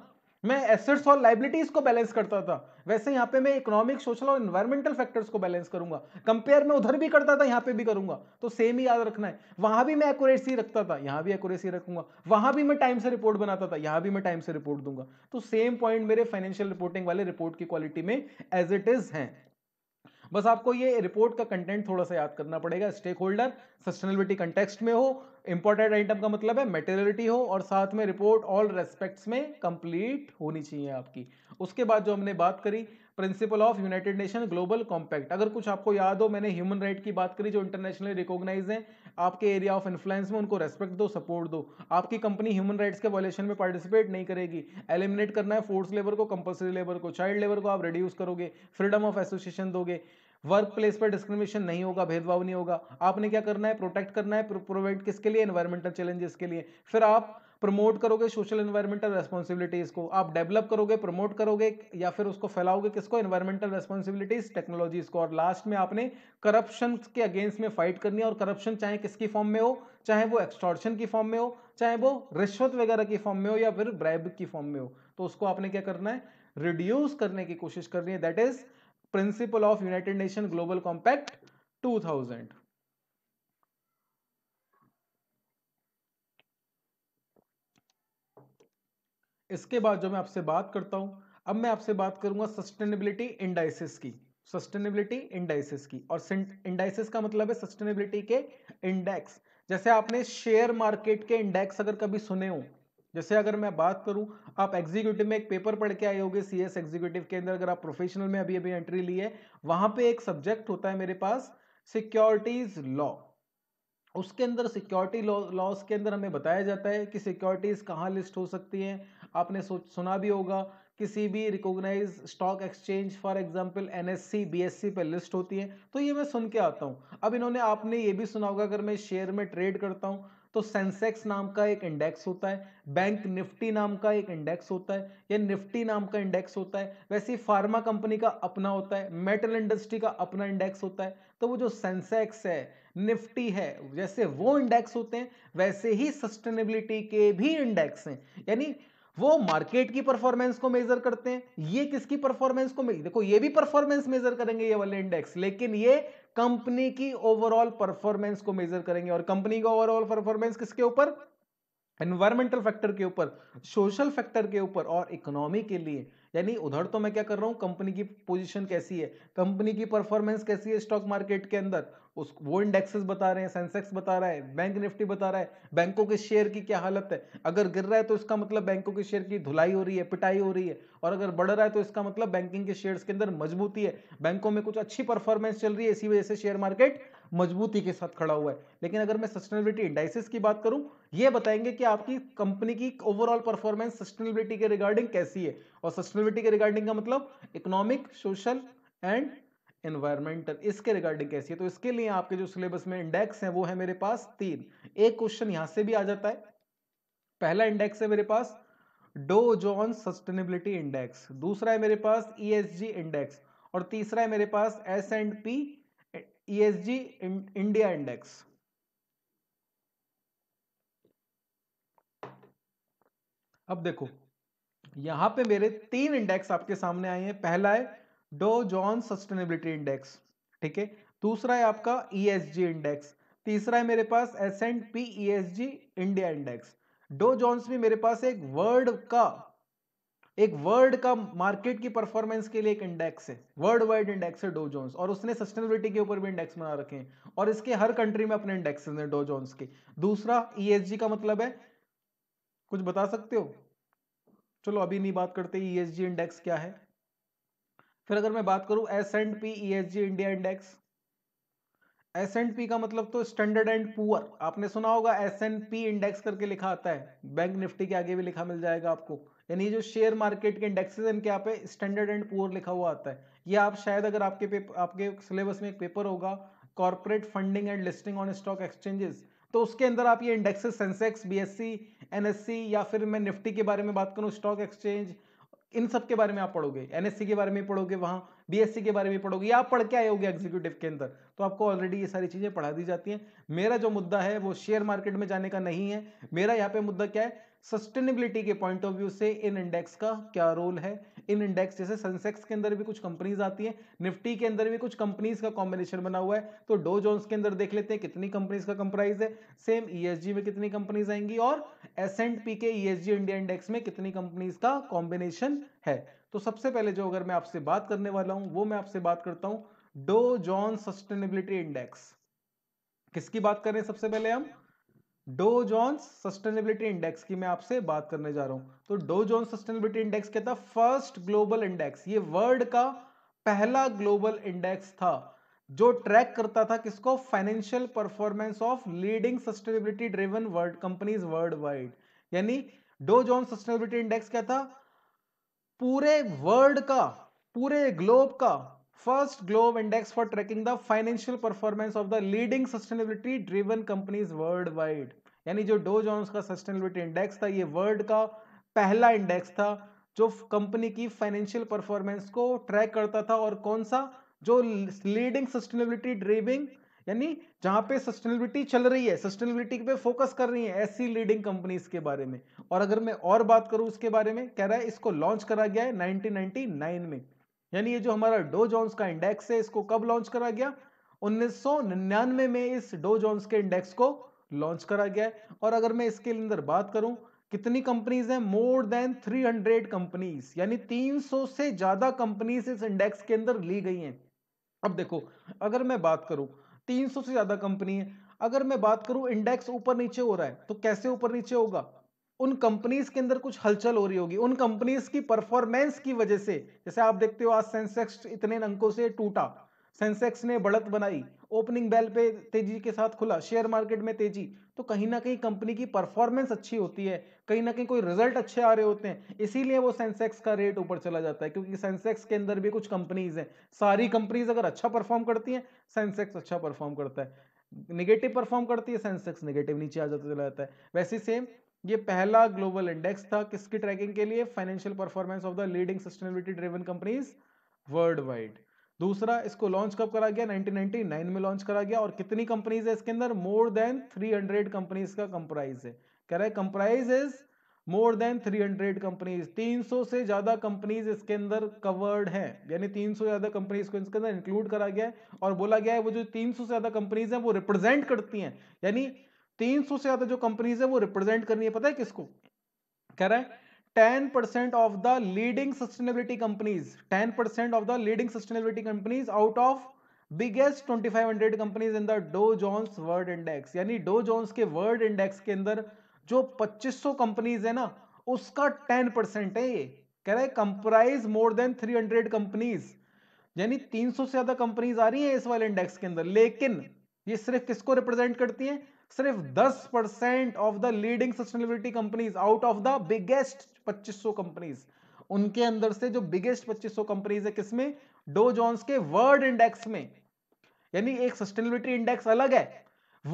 मैं एसेट्स और लाइबिलिटीज को बैलेंस करता था वैसे यहाँ पे मैं इकोनॉमिक सोशल और इन्वायरमेंटल फैक्टर्स को बैलेंस करूंगा कंपेयर में उधर भी करता था यहाँ पे भी करूंगा तो सेम ही याद रखना है वहां भी मैं एक्यूरेसी रखता था यहाँ भी एक्यूरेसी रखूंगा वहां भी मैं टाइम से रिपोर्ट बनाता था यहाँ भी मैं टाइम से रिपोर्ट दूंगा तो सेम पॉइंट मेरे फाइनेंशियल रिपोर्टिंग वाले रिपोर्ट की क्वालिटी में एज इट इज है बस आपको ये रिपोर्ट का कंटेंट थोड़ा सा याद करना पड़ेगा स्टेक होल्डर सस्टेनेबिलिटी कंटेक्स्ट में हो इंपॉर्टेंट आइटम का मतलब है मेटेरियलिटी हो और साथ में रिपोर्ट ऑल रेस्पेक्ट्स में कंप्लीट होनी चाहिए आपकी उसके बाद जो हमने बात करी principle of United Nation global Compact अगर कुछ आपको याद हो मैंने ह्यूमन राइट की बात करी जो इंटरनेशनली रिकॉग्नाइज हैं आपके एरिया ऑफ इन्फ्लुएंस में उनको रेस्पेक्ट दो सपोर्ट दो आपकी कंपनी ह्यूमन राइट्स के वॉलेशन में पार्टिसिपेट नहीं करेगी एलिमिनेट करना है फोर्स लेबर को कंपल्सरी लेबर को चाइल्ड लेबर को आप रिड्यूस करोगे फ्रीडम ऑफ एसोसिएशन दोगे वर्क प्लेस पर डिस्क्रिमिनेशन नहीं होगा भेदभाव नहीं होगा आपने क्या करना है प्रोटेक्ट करना है प्रोवाइड किसके लिए एनवायरमेंटल चैलेंजेस के लिए फिर आप प्रमोट करोगे सोशल एनवायरमेंटल रेस्पॉन्सिबिलिटीज को आप डेवलप करोगे प्रमोट करोगे या फिर उसको फैलाओगे किसको एनवायरमेंटल रेस्पॉन्सिबिलिटीज टेक्नोलॉजीज को और लास्ट में आपने करप्शन के अगेंस्ट में फाइट करनी है और करप्शन चाहे किसकी फॉर्म में हो चाहे वो एक्सटॉर्शन की फॉर्म में हो चाहे वो रिश्वत वगैरह की फॉर्म में हो या फिर ब्राइब की फॉर्म में हो तो उसको आपने क्या करना है रिड्यूस करने की कोशिश करनी है that is principle of United Nation global Compact 2000 इसके बाद जो मैं आपसे बात करता हूं अब मैं आपसे बात करूंगा सस्टेनेबिलिटी इंडाइसिस की सस्टेनेबिलिटी इंडाइसिस की और इंडाइसिस का मतलब है सस्टेनेबिलिटी के इंडेक्स जैसे आपने शेयर मार्केट के इंडेक्स अगर कभी सुने हो जैसे अगर मैं बात करूं आप एग्जीक्यूटिव में एक पेपर पढ़ के आए होगे सी एस एग्जीक्यूटिव के अंदर अगर आप प्रोफेशनल में अभी अभी एंट्री ली है वहां पे एक सब्जेक्ट होता है मेरे पास सिक्योरिटीज लॉ उसके अंदर सिक्योरिटी लॉस के अंदर हमें बताया जाता है कि सिक्योरिटीज कहाँ लिस्ट हो सकती हैं आपने सुना भी होगा किसी भी recognise stock exchange for example NSC BSC पर लिस्ट होती है तो ये मैं सुन के आता हूँ अब इन्होंने आपने ये भी सुना होगा अगर मैं शेयर में ट्रेड करता हूँ तो सेंसेक्स नाम का एक इंडेक्स होता है बैंक निफ्टी नाम का एक इंडेक्स होता है या निफ्टी नाम का इंडेक्स होता है वैसे ही फार्मा कंपनी का अपना होता है मेटल इंडस्ट्री का अपना इंडेक्स होता है तो वो जो सेंसेक्स है निफ्टी है जैसे वो इंडेक्स होते हैं वैसे ही सस्टेनेबिलिटी के भी इंडेक्स हैं यानी वो मार्केट की परफॉर्मेंस को मेजर करते हैं ये किसकी परफॉर्मेंस को देखो ये भी परफॉर्मेंस मेजर करेंगे ये वाले इंडेक्स लेकिन ये कंपनी की ओवरऑल परफॉर्मेंस को मेजर करेंगे और कंपनी का ओवरऑल परफॉर्मेंस किसके ऊपर एनवायरमेंटल फैक्टर के ऊपर सोशल फैक्टर के ऊपर और इकोनॉमी के लिए यानी उधर तो मैं क्या कर रहा हूँ कंपनी की पोजीशन कैसी है कंपनी की परफॉर्मेंस कैसी है स्टॉक मार्केट के अंदर उस वो इंडेक्सेस बता रहे हैं सेंसेक्स बता रहा है बैंक निफ्टी बता रहा है बैंकों के शेयर की क्या हालत है अगर गिर रहा है तो इसका मतलब बैंकों के शेयर की धुलाई हो रही है पिटाई हो रही है और अगर बढ़ रहा है तो इसका मतलब बैंकिंग के शेयर्स के अंदर मजबूती है बैंकों में कुछ अच्छी परफॉर्मेंस चल रही है इसी वजह से शेयर मार्केट मजबूती के साथ खड़ा हुआ है लेकिन अगर मैं सस्टेनेबिलिटी इंडाइसिस की बात करूं ये बताएंगे कि आपकी कंपनी की ओवरऑल परफॉर्मेंस सस्टेनेबिलिटी के रिगार्डिंग कैसी है और सस्टेनेबिलिटी के रिगार्डिंग का मतलब इकोनॉमिक सोशल एंड एनवायरमेंटल इसके रिगार्डिंग कैसी है तो इसके लिए आपके जो सिलेबस में इंडेक्स है वो है मेरे पास तीन एक क्वेश्चन यहां से भी आ जाता है पहला इंडेक्स है मेरे पास डो जॉन सस्टेनेबिलिटी इंडेक्स दूसरा है मेरे पास ईएसजी e इंडेक्स और तीसरा है मेरे पास S and P ESG India index अब देखो यहां पे मेरे तीन इंडेक्स आपके सामने आए हैं पहला है डो जॉन सस्टेनेबिलिटी इंडेक्स ठीक है दूसरा है आपका जी e इंडेक्स तीसरा है मेरे पास S and P G India index Dow Jones भी मेरे पास एक वर्ल्ड का एक वर्ल्ड का मार्केट की परफॉर्मेंस के लिए एक इंडेक्स है वर्ल्ड वाइड इंडेक्स है डो जॉन्स और उसने सस्टेनेबिलिटी के ऊपर भी इंडेक्स बना रखे हैं और इसके हर कंट्री में अपने इंडेक्सेस हैं डो जॉन्स के दूसरा जी e का मतलब है कुछ बता सकते हो चलो अभी नहीं बात करते जी e इंडेक्स क्या है फिर अगर मैं बात करूं S and P E S G India index S and P का मतलब तो स्टैंडर्ड एंड पुअर आपने सुना होगा एस एंड पी इंडेक्स करके लिखा आता है बैंक निफ्टी के आगे भी लिखा मिल जाएगा आपको यानी जो शेयर मार्केट के इंडेक्सेस इनके यहाँ पे स्टैंडर्ड एंड पुअर लिखा हुआ आता है ये आप शायद अगर आपके पेपर आपके सिलेबस में एक पेपर होगा corporate funding and listing on stock exchanges तो उसके अंदर आप ये इंडेक्सेस सेंसेक्स बीएससी एनएससी या फिर मैं निफ्टी के बारे में बात करूँ स्टॉक एक्सचेंज इन सब के बारे में आप पढ़ोगे एनएससी के बारे में पढ़ोगे वहां बीएससी के बारे में पढ़ोगे या आप पढ़ के आए होगे एग्जीक्यूटिव के अंदर तो आपको ऑलरेडी ये सारी चीज़ें पढ़ा दी जाती हैं मेरा जो मुद्दा है वो शेयर मार्केट में जाने का नहीं है मेरा यहाँ पे मुद्दा क्या है सस्टेनेबिलिटी के पॉइंट ऑफ व्यू से इन इंडेक्स का क्या रोल है इन इंडेक्स जैसे सेंसेक्स के अंदर भी कुछ कंपनीज आती हैं निफ्टी के अंदर भी कुछ कंपनीज का कॉम्बिनेशन बना हुआ है तो डो जोन्स के अंदर देख लेते हैं कितनी कंपनीज का कंप्राइज है सेम ईएसजी e में कितनी कंपनीज आएंगी और एस एंड पी के ई इंडिया इंडेक्स में कितनी कंपनीज का कॉम्बिनेशन है तो सबसे पहले जो अगर मैं आपसे बात करने वाला हूँ वो मैं आपसे बात करता हूँ डो जॉन सस्टेनेबिलिटी इंडेक्स किसकी बात करें सबसे पहले हम डो जॉन्स सस्टेनेबिलिटी इंडेक्स की मैं आपसे बात करने जा रहा हूं तो डो जॉन्स सस्टेनेबिलिटी इंडेक्स क्या था फर्स्ट ग्लोबल इंडेक्स ये वर्ल्ड का पहला ग्लोबल इंडेक्स था जो ट्रैक करता था किसको financial performance of leading sustainability driven world companies world wide यानी डो जॉन सस्टेनेबिलिटी इंडेक्स क्या था पूरे वर्ल्ड का पूरे ग्लोब का first globe index for tracking the the performance of the leading sustainability sustainability companies world wide यानी जो Dow Jones का सस्टेनेबिलिटी इंडेक्स था ये वर्ल्ड का पहला इंडेक्स था जो कंपनी की फाइनेंशियल परफॉर्मेंस को ट्रैक करता था और कौन सा जो लीडिंग सस्टेनेबिलिटी ड्रीविंग यानी जहाँ पे सस्टेनेबिलिटी चल रही है सस्टेनेबिलिटी पे फोकस कर रही है ऐसी लीडिंग कंपनीज के बारे में और अगर मैं और बात करूँ उसके बारे में कह रहा है इसको लॉन्च करा गया है 1999 में यानी ये जो हमारा डो जॉन्स का इंडेक्स है इसको कब लॉन्च करा गया 1999 में इस डो जॉन्स के इंडेक्स को लॉन्च करा गया है और अगर मैं इसके अंदर बात करूं कितनी कंपनीज हैं मोर देन 300 कंपनीज यानी 300 से ज्यादा कंपनीज इस इंडेक्स के अंदर ली गई हैं अब देखो अगर मैं बात करूं 300 से ज्यादा कंपनी है अगर मैं बात करूं इंडेक्स ऊपर नीचे हो रहा है तो कैसे ऊपर नीचे होगा उन कंपनीज के अंदर कुछ हलचल हो रही होगी उन कंपनीज की परफॉर्मेंस की वजह से जैसे आप देखते हो आज सेंसेक्स इतने अंकों से टूटा सेंसेक्स ने बढ़त बनाई ओपनिंग बेल पे तेजी के साथ खुला शेयर मार्केट में तेजी तो कहीं ना कहीं कंपनी की परफॉर्मेंस अच्छी होती है कहीं ना कहीं कोई रिजल्ट अच्छे आ रहे होते हैं इसीलिए वो सेंसेक्स का रेट ऊपर चला जाता है क्योंकि सेंसेक्स के अंदर भी कुछ कंपनीज हैं सारी कंपनीज अगर अच्छा परफॉर्म करती हैं सेंसेक्स अच्छा परफॉर्म करता है निगेटिव परफॉर्म करती है सेंसेक्स निगेटिव नीचे आ जाता चला जाता है वैसे सेम ये पहला ग्लोबल इंडेक्स था किसकी ट्रैकिंग के लिए financial performance of the leading sustainability driven companies world wide दूसरा इसको लॉन्च कब करा गया 1999 में लॉन्च करा गया और कितनी कंपनीज है इसके अंदर मोर देन 300 कंपनीज का कंप्राइज है कह रहा है comprise is more than 300 companies 300 से ज्यादा कंपनीज इसके अंदर कवर्ड है यानी 300 ज्यादा कंपनीज को इसके अंदर इंक्लूड करा गया है और बोला गया है वो जो 300 से ज्यादा कंपनीज हैं वो रिप्रेजेंट करती हैं यानी 300 से ज्यादा जो कंपनीज है वो रिप्रेजेंट करनी है पता है किसको कह रहा है ten percent of the leading sustainability companies ten percent of the leading sustainability companies out of biggest twenty five hundred companies in the Dow Jones world index यानी डो जॉन्स के वर्ल्ड इंडेक्स के अंदर जो पच्चीस सौ companies है ना उसका टेन परसेंट है ये कह रहा है comprise more than three hundred companies यानी तीन सौ से ज्यादा कंपनीज आ रही है इस वाले इंडेक्स के अंदर लेकिन ये सिर्फ किसको रिप्रेजेंट करती है सिर्फ 10 percent of the leading sustainability companies out of the biggest 2500 companies उनके अंदर से जो बिगेस्ट 2500 कंपनीज है किसमें डो जॉन्स के वर्ल्ड इंडेक्स में यानी एक सस्टेनेबिलिटी इंडेक्स अलग है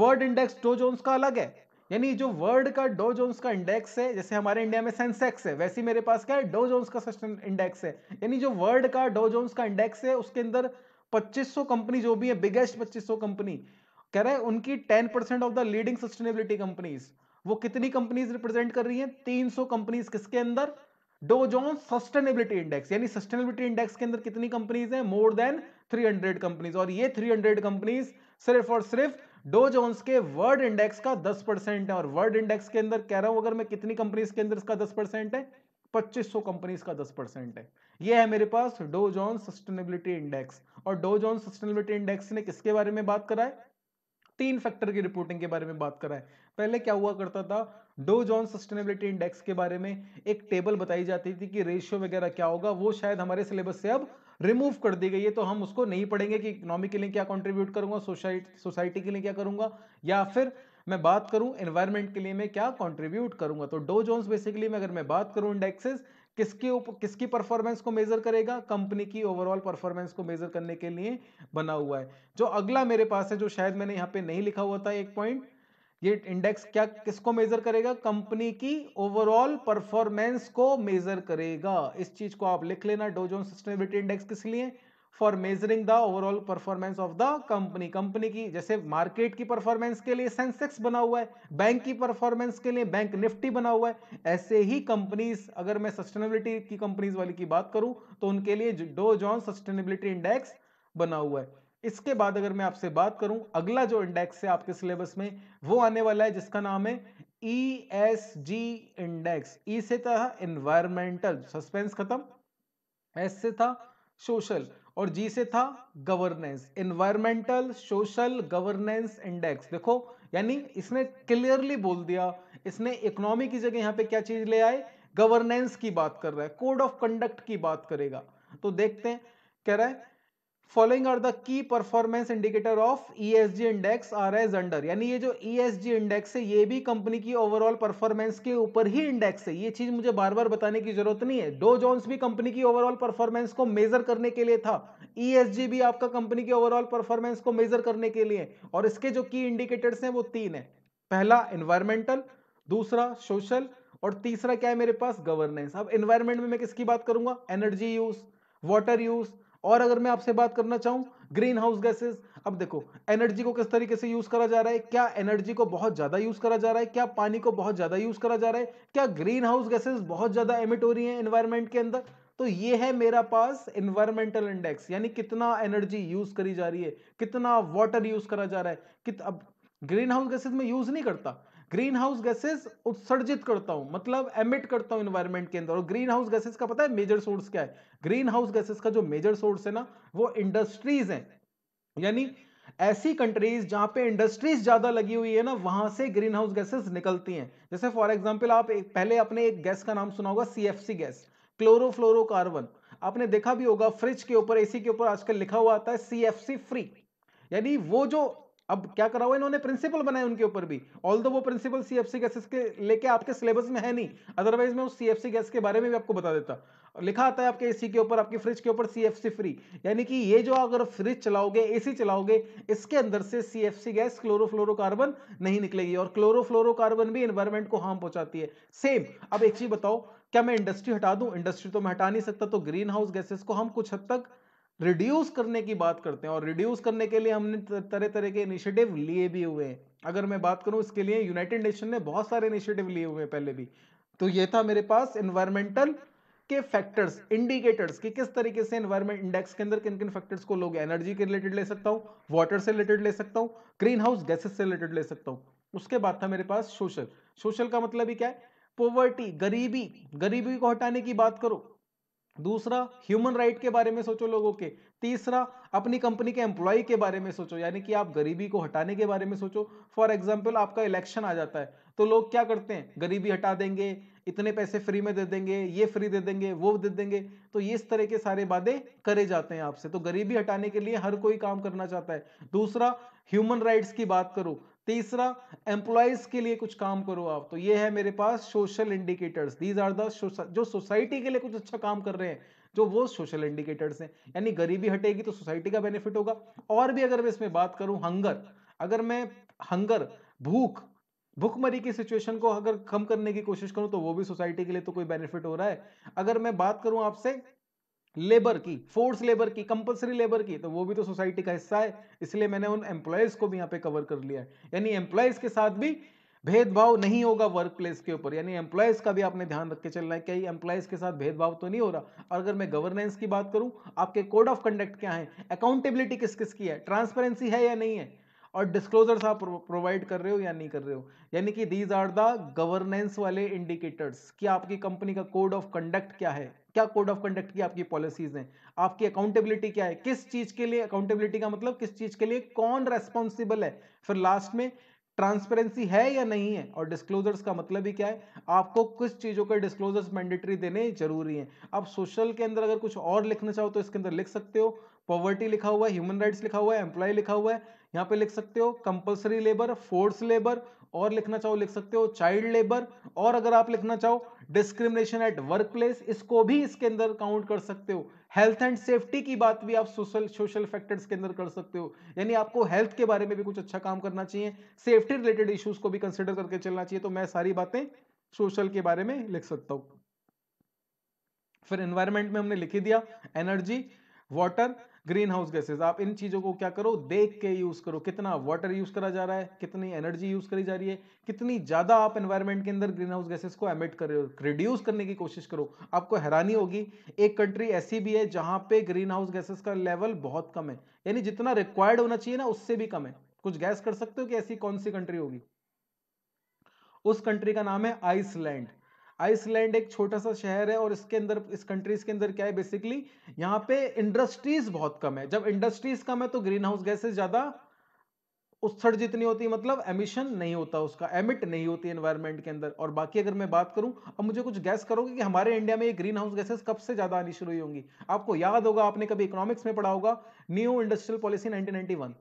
वर्ल्ड इंडेक्स डो जोन्स का अलग है यानी जो वर्ल्ड का डो जोन्स का इंडेक्स है जैसे हमारे इंडिया में सेंसेक्स है वैसे मेरे पास क्या है डो जोन्स का सस्टेन इंडेक्स है यानी जो वर्ल्ड का डो जोन्स का इंडेक्स है उसके अंदर 2500 कंपनी जो भी है बिगेस्ट 2500 कंपनी कह रहे हैं उनकी 10% of the leading sustainability companies वो कितनी कंपनीज रिप्रेजेंट कर रही हैं 300 कंपनीज किसके अंदर डो जोन सस्टेनेबिलिटी इंडेक्स यानी सस्टेनेबिलिटी इंडेक्स के अंदर कितनी कंपनीज हैं मोर देन 300 कंपनीज और ये 300 कंपनीज सिर्फ और सिर्फ डो जोन्स के वर्ड इंडेक्स का 10 परसेंट है और वर्ड इंडेक्स के अंदर कह रहा हूं अगर मैं कितनी कंपनीज के अंदर इसका 10 परसेंट है 2500 कंपनीज का 10 परसेंट है ये है मेरे पास डो जोन सस्टेनेबिलिटी इंडेक्स और डो जोन सस्टेनेबिलिटी इंडेक्स ने किसके बारे में बात करा है तीन फैक्टर की रिपोर्टिंग के बारे में बात रहा है पहले क्या हुआ करता था डो जॉन सस्टेनेबिलिटी इंडेक्स के बारे में एक टेबल बताई जाती थी कि रेशियो वगैरह क्या होगा वो शायद हमारे सिलेबस से अब रिमूव कर दी गई है तो हम उसको नहीं पढ़ेंगे कि इकोनॉमी के लिए क्या कंट्रीब्यूट करूंगा सोसाइटी के लिए क्या करूंगा या फिर मैं बात करूं एनवायरमेंट के लिए मैं क्या कंट्रीब्यूट करूंगा तो डो जोन्स बेसिकली में अगर मैं बात करूं इंडेक्सेस किसके ऊपर किसकी परफॉर्मेंस को मेजर करेगा कंपनी की ओवरऑल परफॉर्मेंस को मेजर करने के लिए बना हुआ है जो अगला मेरे पास है जो शायद मैंने यहाँ पे नहीं लिखा हुआ था एक पॉइंट ये इंडेक्स क्या किसको मेजर करेगा कंपनी की ओवरऑल परफॉर्मेंस को मेजर करेगा इस चीज को आप लिख लेना डोजोन सस्टेनेबिलिटी इंडेक्स किस लिए for measuring the overall performance of the company company की जैसे मार्केट की परफॉर्मेंस के लिए सेंसेक्स बना हुआ है बैंक की परफॉर्मेंस के लिए बैंक निफ्टी बना हुआ है ऐसे ही कंपनीज अगर मैं सस्टेनेबिलिटी की कंपनीज वाली की बात करूं तो उनके लिए डो जॉन सस्टेनेबिलिटी इंडेक्स बना हुआ है इसके बाद अगर मैं आपसे बात करूं अगला जो इंडेक्स है आपके सिलेबस में वो आने वाला है जिसका नाम है ई एस जी इंडेक्स ई से था एनवायरमेंटल सस्पेंस खत्म एस से था सोशल और जी से था governance environmental social governance index देखो यानी इसने क्लियरली बोल दिया इसने इकोनॉमी की जगह यहां पे क्या चीज ले आए गवर्नेंस की बात कर रहा है कोड ऑफ कंडक्ट की बात करेगा तो देखते हैं कह रहा है following are the key performance indicator of ESG index are as under यानी ये जो ईएसजी e इंडेक्स है ये भी कंपनी की ओवरऑल परफॉर्मेंस के ऊपर ही इंडेक्स है ये चीज मुझे बार बार बताने की जरूरत नहीं है डो जोन्स भी कंपनी की ओवरऑल परफॉर्मेंस को मेजर करने के लिए था ईएसजी e भी आपका कंपनी की ओवरऑल परफॉर्मेंस को मेजर करने के लिए और इसके जो की इंडिकेटर्स हैं वो तीन है पहला इन्वायरमेंटल दूसरा सोशल और तीसरा क्या है मेरे पास गवर्नेंस अब इन्वायरमेंट में मैं किसकी बात करूंगा एनर्जी यूज वाटर यूज और अगर मैं आपसे बात करना चाहूं ग्रीन हाउस गैसेस अब देखो एनर्जी को किस तरीके से यूज करा जा रहा है क्या एनर्जी को बहुत ज्यादा यूज करा जा रहा है क्या पानी को बहुत ज्यादा यूज करा जा रहा है क्या ग्रीन हाउस गैसेज बहुत ज्यादा एमिट हो रही है एनवायरमेंट के अंदर तो ये है मेरा पास इन्वायरमेंटल इंडेक्स यानी कितना एनर्जी यूज करी जा रही है कितना वाटर यूज करा जा रहा है कित अब ग्रीन हाउस गैसेज में यूज नहीं करता ग्रीन हाउस गैसेस उत्सर्जित करता हूं मतलब एमिट करता हूं इन्वायरमेंट के अंदर और ग्रीन हाउस गैसेस का पता है मेजर सोर्स क्या है ग्रीन हाउस गैसेस का जो मेजर सोर्स है ना वो इंडस्ट्रीज हैं यानी ऐसी कंट्रीज जहां पे इंडस्ट्रीज ज्यादा लगी हुई है ना वहां से ग्रीन हाउस गैसेस निकलती हैं जैसे फॉर एग्जाम्पल आप एक, पहले अपने एक गैस का नाम सुना होगा सी गैस क्लोरोफ्लोरोकार्बन आपने देखा भी होगा फ्रिज के ऊपर एसी के ऊपर आजकल लिखा हुआ आता है सी फ्री यानी वो जो अब क्या करा हुआ इन्होंने प्रिंसिपल बनाए उनके ऊपर भी ऑल वो प्रिंसिपल सीएफसी गैसेस के लेके आपके सिलेबस में है नहीं अदरवाइज मैं उस सीएफसी गैस के बारे में भी आपको बता देता लिखा आता है आपके एसी के ऊपर आपके फ्रिज के ऊपर सीएफसी फ्री यानी कि ये जो अगर फ्रिज चलाओगे एसी चलाओगे इसके अंदर से सीएफसी गैस क्लोरोफ्लोरोकार्बन नहीं निकलेगी और क्लोरोफ्लोरोकार्बन भी इन्वायरमेंट को हार्म पहुंचाती है सेम अब एक चीज बताओ क्या मैं इंडस्ट्री हटा दूं इंडस्ट्री तो मैं हटा नहीं सकता तो ग्रीन हाउस गैसेस को हम कुछ हद तक रिड्यूस करने की बात करते हैं और रिड्यूस करने के लिए हमने तरह तरह के इनिशिएटिव लिए भी हुए हैं अगर मैं बात करूं इसके लिए यूनाइटेड नेशन ने बहुत सारे इनिशिएटिव लिए हुए हैं पहले भी तो ये था मेरे पास इन्वायरमेंटल के फैक्टर्स इंडिकेटर्स कि किस तरीके से एनवायरमेंट इंडेक्स के अंदर किन किन फैक्टर्स को लोग एनर्जी के रिलेटेड ले सकता हूँ वाटर से रिलेटेड ले सकता हूँ ग्रीन हाउस गैसेस से रिलेटेड ले सकता हूँ उसके बाद था मेरे पास सोशल सोशल का मतलब ही क्या है पोवर्टी गरीबी गरीबी को हटाने की बात करो दूसरा ह्यूमन राइट के बारे में सोचो लोगों के तीसरा अपनी कंपनी के एम्प्लॉय के बारे में सोचो यानी कि आप गरीबी को हटाने के बारे में सोचो फॉर एग्जाम्पल आपका इलेक्शन आ जाता है तो लोग क्या करते हैं गरीबी हटा देंगे इतने पैसे फ्री में दे देंगे ये फ्री दे देंगे वो दे देंगे तो ये इस तरह के सारे वादे करे जाते हैं आपसे तो गरीबी हटाने के लिए हर कोई काम करना चाहता है दूसरा ह्यूमन राइट्स की बात करो तीसरा एम्प्लॉयज के लिए कुछ काम करो आप तो ये है मेरे पास social indicators these are social जो सोसाइटी के लिए कुछ अच्छा काम कर रहे हैं जो वो सोशल इंडिकेटर्स हैं यानी गरीबी हटेगी तो सोसाइटी का बेनिफिट होगा और भी अगर मैं इसमें बात करूं हंगर अगर मैं हंगर भूख भूखमरी की सिचुएशन को अगर कम करने की कोशिश करूं तो वो भी सोसाइटी के लिए तो कोई बेनिफिट हो रहा है अगर मैं बात करूं आपसे लेबर की फोर्स लेबर की कंपलसरी लेबर की तो वो भी तो सोसाइटी का हिस्सा है इसलिए मैंने उन एम्प्लॉयज़ को भी यहाँ पे कवर कर लिया है यानी एम्प्लॉयज़ के साथ भी भेदभाव नहीं होगा वर्क प्लेस के ऊपर यानी एम्प्लॉयज़ का भी आपने ध्यान रख के चलना है कई एम्प्लॉयज़ के साथ भेदभाव तो नहीं हो रहा और अगर मैं गवर्नेंस की बात करूँ आपके कोड ऑफ कंडक्ट क्या है अकाउंटेबिलिटी किस किस की है ट्रांसपेरेंसी है या नहीं है और डिस्क्लोजर्स आप प्रोवाइड कर रहे हो या नहीं कर रहे हो यानी कि दीज आर द गवर्नेंस वाले इंडिकेटर्स कि आपकी कंपनी का कोड ऑफ कंडक्ट क्या है क्या कोड ऑफ कंडक्ट की आपकी पॉलिसीज हैं आपकी अकाउंटेबिलिटी क्या है किस चीज के लिए अकाउंटेबिलिटी का मतलब किस चीज के लिए कौन रेस्पॉन्सिबल है फिर लास्ट में ट्रांसपेरेंसी है या नहीं है और डिस्क्लोजर्स का मतलब ही क्या है आपको कुछ चीज़ों के डिस्क्लोजर्स मैंडेटरी देने जरूरी हैं आप सोशल के अंदर अगर कुछ और लिखना चाहो तो इसके अंदर लिख सकते हो पॉवर्टी लिखा हुआ है ह्यूमन राइट्स लिखा हुआ है एम्प्लॉय लिखा हुआ है यहाँ पे लिख सकते हो कंपलसरी लेबर फोर्स लेबर और लिखना चाहो लिख सकते हो चाइल्ड लेबर और अगर आप लिखना चाहो डिस्क्रिमिनेशन एट वर्क प्लेस इसको भी इसके अंदर काउंट कर सकते हो हेल्थ एंड सेफ्टी की बात भी आप सोशल सोशल फैक्टर्स के अंदर कर सकते हो यानी आपको हेल्थ के बारे में भी कुछ अच्छा काम करना चाहिए सेफ्टी रिलेटेड इश्यूज को भी कंसिडर करके चलना चाहिए तो मैं सारी बातें सोशल के बारे में लिख सकता हूँ फिर एनवायरमेंट में हमने लिखी दिया energy water green house gases आप इन चीज़ों को क्या करो देख के यूज़ करो कितना वाटर यूज़ करा जा रहा है कितनी एनर्जी यूज़ करी जा रही है कितनी ज़्यादा आप एनवायरमेंट के अंदर ग्रीन हाउस गैसेज को एमिट कर रहे हो रिड्यूस करने की कोशिश करो आपको हैरानी होगी एक कंट्री ऐसी भी है जहाँ पे ग्रीन हाउस गैसेज का लेवल बहुत कम है यानी जितना रिक्वायर्ड होना चाहिए ना उससे भी कम है कुछ गैस कर सकते हो कि ऐसी कौन सी कंट्री होगी उस कंट्री का नाम है आइसलैंड आइसलैंड एक छोटा सा शहर है और इसके अंदर इस कंट्रीज के अंदर क्या है बेसिकली यहाँ पे इंडस्ट्रीज बहुत कम है जब इंडस्ट्रीज कम है तो ग्रीन हाउस गैसेज ज्यादा उत्सर्जित नहीं होती मतलब एमिशन नहीं होता उसका एमिट नहीं होती एनवायरमेंट के अंदर और बाकी अगर मैं बात करूं अब मुझे कुछ गैस करोगे कि हमारे इंडिया में ये ग्रीन हाउस गैसेस कब से ज्यादा आनी शुरू हुई होंगी आपको याद होगा आपने कभी इकोनॉमिक्स में पढ़ा होगा न्यू इंडस्ट्रियल पॉलिसी 1991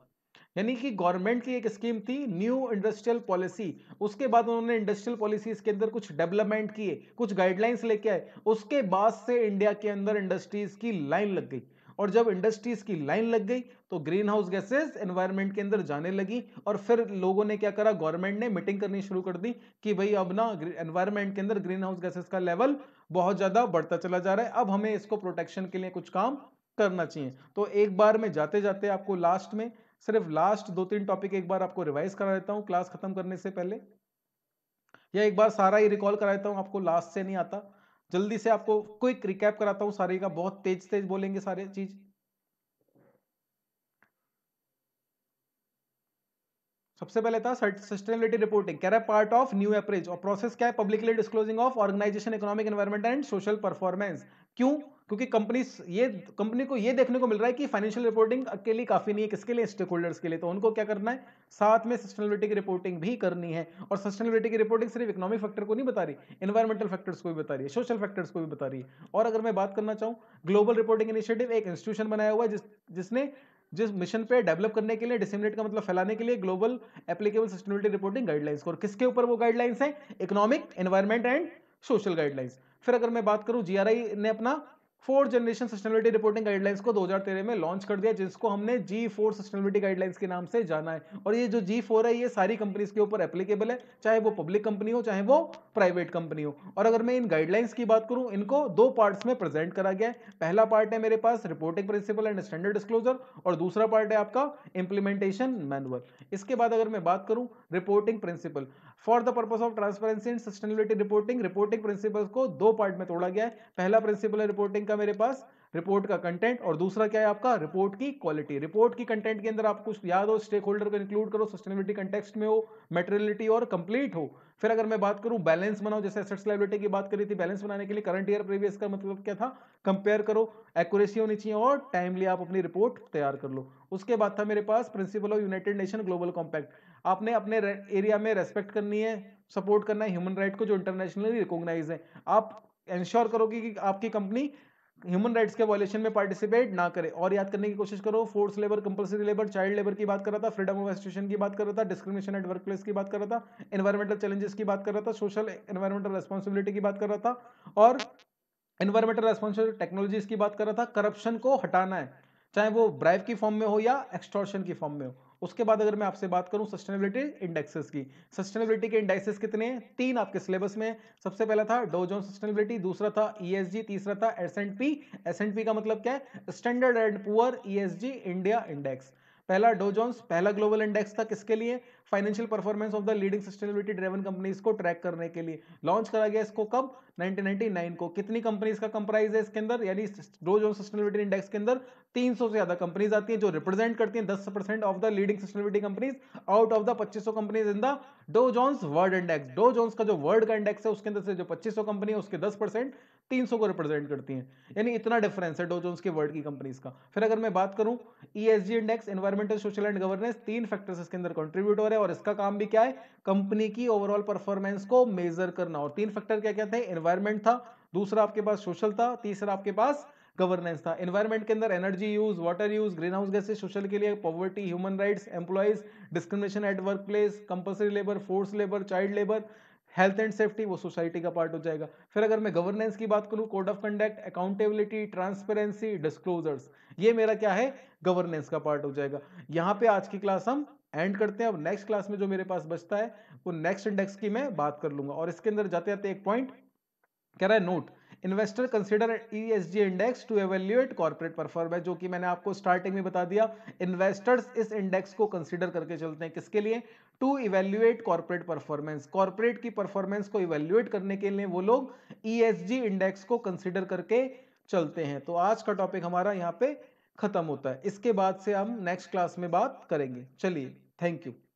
यानी कि गवर्नमेंट की एक स्कीम थी न्यू इंडस्ट्रियल पॉलिसी उसके बाद उन्होंने इंडस्ट्रियल पॉलिसीज के अंदर कुछ डेवलपमेंट किए कुछ गाइडलाइंस लेके आए उसके बाद से इंडिया के अंदर इंडस्ट्रीज की लाइन लग गई और जब इंडस्ट्रीज की लाइन लग गई तो ग्रीन हाउस गैसेज एनवायरमेंट के अंदर जाने लगी और फिर लोगों ने क्या करा गवर्नमेंट ने मीटिंग करनी शुरू कर दी कि भाई अब ना एनवायरमेंट के अंदर ग्रीन हाउस गैसेज का लेवल बहुत ज़्यादा बढ़ता चला जा रहा है अब हमें इसको प्रोटेक्शन के लिए कुछ काम करना चाहिए तो एक बार में जाते जाते आपको लास्ट में सिर्फ लास्ट दो तीन टॉपिक एक बार आपको रिवाइज करा देता हूँ क्लास खत्म करने से पहले या एक बार सारा ही रिकॉल करा देता हूँ आपको लास्ट से नहीं आता जल्दी से आपको क्विक रिकैप कराता हूँ सारे का बहुत तेज तेज बोलेंगे सारे चीज सबसे पहले था सस्टेनेबिलिटी रिपोर्टिंग है पार्ट ऑफ न्यू एपरेज और प्रोसेस क्या है publicly disclosing of organisation economic environment and social performance क्यों क्योंकि कंपनी ये कंपनी को ये देखने को मिल रहा है कि फाइनेंशियल रिपोर्टिंग अकेली काफ़ी नहीं है किसके लिए स्टेक होल्डर्स के लिए तो उनको क्या करना है साथ में सस्टेनेबिलिटी की रिपोर्टिंग भी करनी है और सस्टेनेबिलिटी की रिपोर्टिंग सिर्फ इकोनॉमिक फैक्टर को नहीं बता रही इन्वायरमेंटल फैक्टर्स को भी बता रही है सोशल फैक्टर्स को भी बता रही है और अगर मैं बात करना चाहूँ ग्लोबल रिपोर्टिंग इनिशिएटिव एक इंस्टीट्यूशन बनाया हुआ है जिस जिसने जिस मिशन पे डेवलप करने के लिए डिसिमिनेट का मतलब फैलाने के लिए global applicable sustainability reporting guidelines और किसके ऊपर वो गाइडलाइंस है economic environment and social guidelines फिर अगर मैं बात करूँ जीआरआई ने अपना fourth generation sustainability reporting guidelines को 2013 में लॉन्च कर दिया जिसको हमने जी फोर सस्टेनेबिलिटी गाइडलाइंस के नाम से जाना है और ये जो जी फोर है ये सारी कंपनीज के ऊपर एप्लीकेबल है चाहे वो पब्लिक कंपनी हो चाहे वो प्राइवेट कंपनी हो और अगर मैं इन गाइडलाइंस की बात करूं इनको दो पार्ट्स में प्रेजेंट करा गया है पहला पार्ट है मेरे पास reporting principle and standard disclosure और दूसरा पार्ट है आपका इंप्लीमेंटेशन मैनुअल इसके बाद अगर मैं बात करूँ reporting principle for the purpose of transparency and sustainability reporting reporting principle को दो पार्ट में तोड़ा गया है पहला प्रिंसिपल है रिपोर्टिंग का मेरे पास रिपोर्ट का कंटेंट और दूसरा क्या है आपका रिपोर्ट की क्वालिटी रिपोर्ट की कंटेंट के अंदर आप कुछ याद हो स्टेक होल्डर को इंक्लूड करो सस्टेनेबिलिटी कंटेक्स्ट में हो मेटेरियलिटी और कंप्लीट हो फिर अगर मैं बात करूं बैलेंस बनाओ जैसे एसेट्स लाइबिलिटी की बात करी थी बैलेंस बनाने के लिए करंट ईयर प्रीवियस का मतलब क्या था कंपेयर करो एक्यूरेसी होनी चाहिए और टाइमली आप अपनी रिपोर्ट तैयार कर लो उसके बाद था मेरे पास principle of United Nation global compact आपने अपने एरिया में रेस्पेक्ट करनी है सपोर्ट करना है ह्यूमन राइट को जो इंटरनेशनली रिकॉग्नाइज है आप इंश्योर करो कि आपकी कंपनी ह्यूमन राइट्स के वॉलेशन में पार्टिसिपेट ना करे और याद करने की कोशिश करो force labour compulsory labour child labour की बात कर रहा था फ्रीडम ऑफ एसोसिएशन की बात कर रहा था डिस्क्रिमिनेशन एट वर्क प्लेस की बात कर रहा था एनवायरमेंटल चैलेंजेस की बात कर रहा था सोशल एनवायरमेंटल रेस्पॉन्सिबिलिटी की बात कर रहा था और एनवायरमेंटल रेस्पॉन्सिबिलिटी टेक्नोलॉजीज की बात कर रहा था करप्शन को हटाना है चाहे वो ब्राइव की फॉर्म में हो या एक्सटॉर्शन की फॉर्म में हो उसके बाद अगर मैं आपसे बात करूं सस्टेनेबिलिटी इंडेक्सेस की सस्टेनेबिलिटी के इंडेक्सेस कितने हैं तीन आपके सिलेबस में सबसे पहला था डोजोन सस्टेनेबिलिटी दूसरा था ईएसजी e तीसरा था S and P S and P का मतलब क्या है standard and poor ESG India index पहला डोजोन्स पहला ग्लोबल इंडेक्स था किसके लिए financial performance of the leading sustainability driven companies को ट्रैक करने के लिए लॉन्च करा गया इसको कब 1999 को कितनी कंपनीज का कंप्राइज है इसके अंदर यानी डोजोन सस्टेनेबिलिटी इंडेक्स के अंदर 300 से ज्यादा कंपनीज आती हैं जो रिप्रेजेंट करती हैं दस percent of the leading sustainability companies out of the पच्चीस companies in the Dow world index Dow Jones का जो वर्ल्ड का इंडेक्स है उसके अंदर से जो पच्चीस कंपनी है उसके दस परसेंट 300 को रिप्रेजेंट करती हैं यानी इतना डिफरेंस है डोजोन्स के वर्ल्ड की कंपनीज का फिर अगर मैं बात करूं E S G index environmental social and governance तीन फैक्टर्स इसके अंदर कंट्रीब्यूट हो रहे हैं और इसका काम भी क्या है कंपनी की ओवरऑल परफॉर्मेंस को मेजर करना और तीन फैक्टर क्या क्या थे एनवायरमेंट था दूसरा आपके पास सोशल था तीसरा आपके पास गवर्नेंस था एनवायरमेंट के अंदर energy use water use green house gases social के लिए poverty human rights employees discrimination at work place compulsory labour force labour child labour health and safety वो सोसाइटी का पार्ट हो जाएगा फिर अगर मैं गवर्नेंस की बात करूँ code of conduct accountability transparency disclosures ये मेरा क्या है गवर्नेंस का पार्ट हो जाएगा यहाँ पे आज की क्लास हम एंड करते हैं अब नेक्स्ट क्लास में जो मेरे पास बचता है वो नेक्स्ट इंडेक्स की मैं बात कर लूंगा और इसके अंदर जाते जाते एक पॉइंट कह रहा है note investor consider E S G index to evaluate corporate performance जो कि मैंने आपको स्टार्टिंग में बता दिया इन्वेस्टर्स इस इंडेक्स को कंसिडर करके चलते हैं किसके लिए to evaluate corporate performance corporate की परफॉर्मेंस को इवेल्यूएट करने के लिए वो लोग ई एस जी इंडेक्स को कंसिडर करके चलते हैं तो आज का टॉपिक हमारा यहाँ पे खत्म होता है इसके बाद से हम नेक्स्ट क्लास में बात करेंगे चलिए थैंक यू